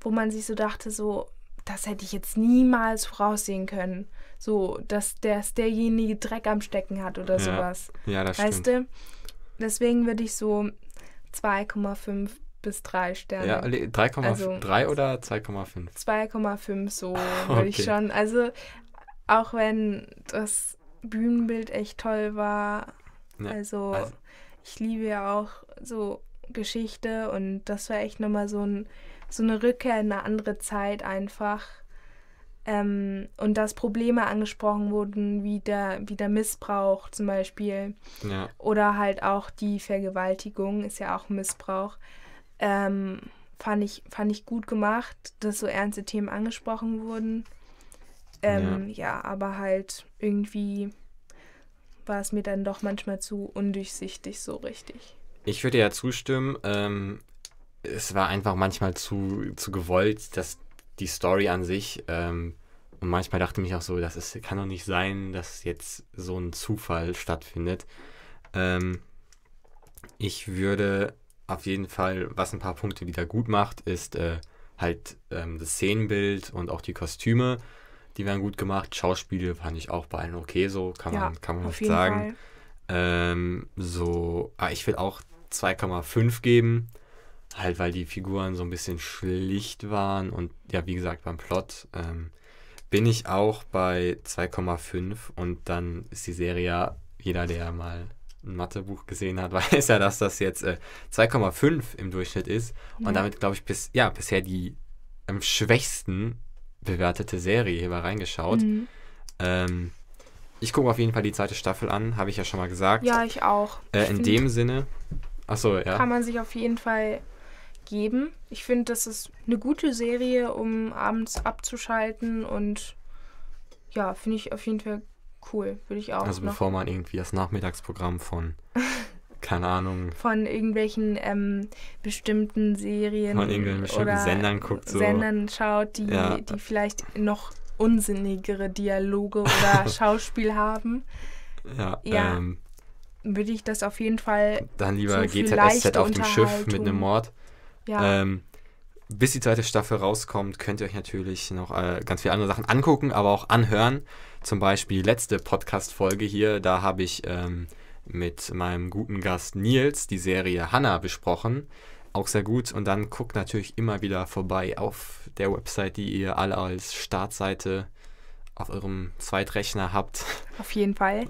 wo man sich so dachte so, das hätte ich jetzt niemals voraussehen können. So, dass, der, derjenige Dreck am Stecken hat oder ja. sowas. Ja, das weißt stimmt. Weißt du? Deswegen würde ich so 2,5 bis drei Sterne. Ja, 3,3 also, oder 2,5? 2,5 so okay. würde ich schon. Also auch wenn das Bühnenbild echt toll war. Ja, also, also, ich liebe ja auch so Geschichte und das war echt nochmal so, ein, so eine Rückkehr in eine andere Zeit einfach. Ähm, und dass Probleme angesprochen wurden, wie der, wie der Missbrauch zum Beispiel. Ja. Oder halt auch die Vergewaltigung ist ja auch Missbrauch. Ähm, fand, ich, fand ich gut gemacht, dass so ernste Themen angesprochen wurden. Ähm, ja. ja, aber halt irgendwie war es mir dann doch manchmal zu undurchsichtig so richtig. Ich würde ja zustimmen. Ähm, es war einfach manchmal zu, zu gewollt, dass die Story an sich. Ähm, und manchmal dachte ich auch so, das ist, kann doch nicht sein, dass jetzt so ein Zufall stattfindet. Ähm, ich würde auf jeden Fall, was ein paar Punkte wieder gut macht, ist äh, halt ähm, das Szenenbild und auch die Kostüme, die werden gut gemacht. Schauspiele fand ich auch bei allen okay, so kann ja, man, kann man nicht sagen. Ähm, so, ah, ich will auch 2,5 geben, halt weil die Figuren so ein bisschen schlicht waren und ja, wie gesagt, beim Plot ähm, bin ich auch bei 2,5 und dann ist die Serie ja jeder, der mal ein Mathebuch gesehen hat, weiß ja, dass das jetzt äh, 2,5 im Durchschnitt ist und ja. damit, glaube ich, bis, ja, bisher die am schwächsten bewertete Serie hier mal reingeschaut. Mhm. Ähm, ich gucke auf jeden Fall die zweite Staffel an, habe ich ja schon mal gesagt. Ja, ich auch. Äh, ich in dem Sinne, achso, ja. Kann man sich auf jeden Fall geben. Ich finde, das ist eine gute Serie, um abends abzuschalten und ja, finde ich auf jeden Fall cool, würde ich auch. Also noch. bevor man irgendwie das Nachmittagsprogramm von, keine Ahnung. Von irgendwelchen ähm, bestimmten Serien. Von irgendwelchen bestimmten Sendern guckt. So. Sendern schaut, die, ja. die vielleicht noch unsinnigere Dialoge oder Schauspiel haben. Ja, ja ähm, würde ich das auf jeden Fall. Dann lieber GZSZ auf dem Schiff mit einem Mord. Ja. Ähm, bis die zweite Staffel rauskommt, könnt ihr euch natürlich noch äh, ganz viele andere Sachen angucken, aber auch anhören. Zum Beispiel die letzte Podcast-Folge hier, da habe ich ähm, mit meinem guten Gast Nils die Serie Hanna besprochen. Auch sehr gut. Und dann guckt natürlich immer wieder vorbei auf der Website, die ihr alle als Startseite auf eurem Zweitrechner habt. Auf jeden Fall.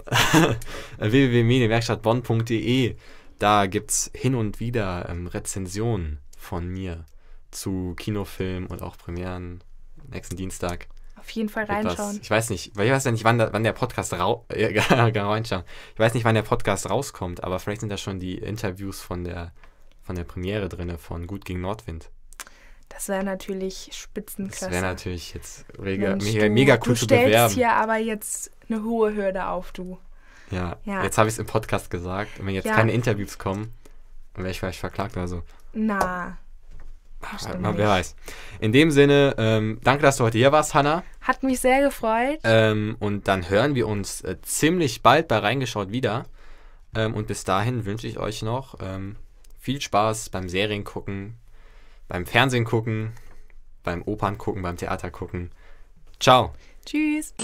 www.medienwerkstattbonn.de. Da gibt es hin und wieder ähm, Rezensionen von mir zu Kinofilmen und auch Premieren nächsten Dienstag. Auf jeden Fall reinschauen. Ich weiß nicht, weil ich weiß ja nicht, wann, der, wann der Podcast genau, genau, reinschauen. Ich weiß nicht, wann der Podcast rauskommt, aber vielleicht sind da schon die Interviews von der von der Premiere drin, von Gut gegen Nordwind. Das wäre natürlich Spitzenklasse. Das wäre natürlich jetzt mega, Mensch, mega, mega cool zu bewerben. Du stellst hier aber jetzt eine hohe Hürde auf, du. Ja, ja. jetzt habe ich es im Podcast gesagt. Und wenn jetzt ja. keine Interviews kommen, dann wäre ich vielleicht verklagt oder so. Na. Ach, wer weiß. In dem Sinne, ähm, danke, dass du heute hier warst, Hanna. Hat mich sehr gefreut. Ähm, und dann hören wir uns äh, ziemlich bald bei Reingeschaut wieder. Ähm, und bis dahin wünsche ich euch noch ähm, viel Spaß beim Serien gucken, beim Fernsehen gucken, beim Opern gucken, beim Theater gucken. Ciao. Tschüss.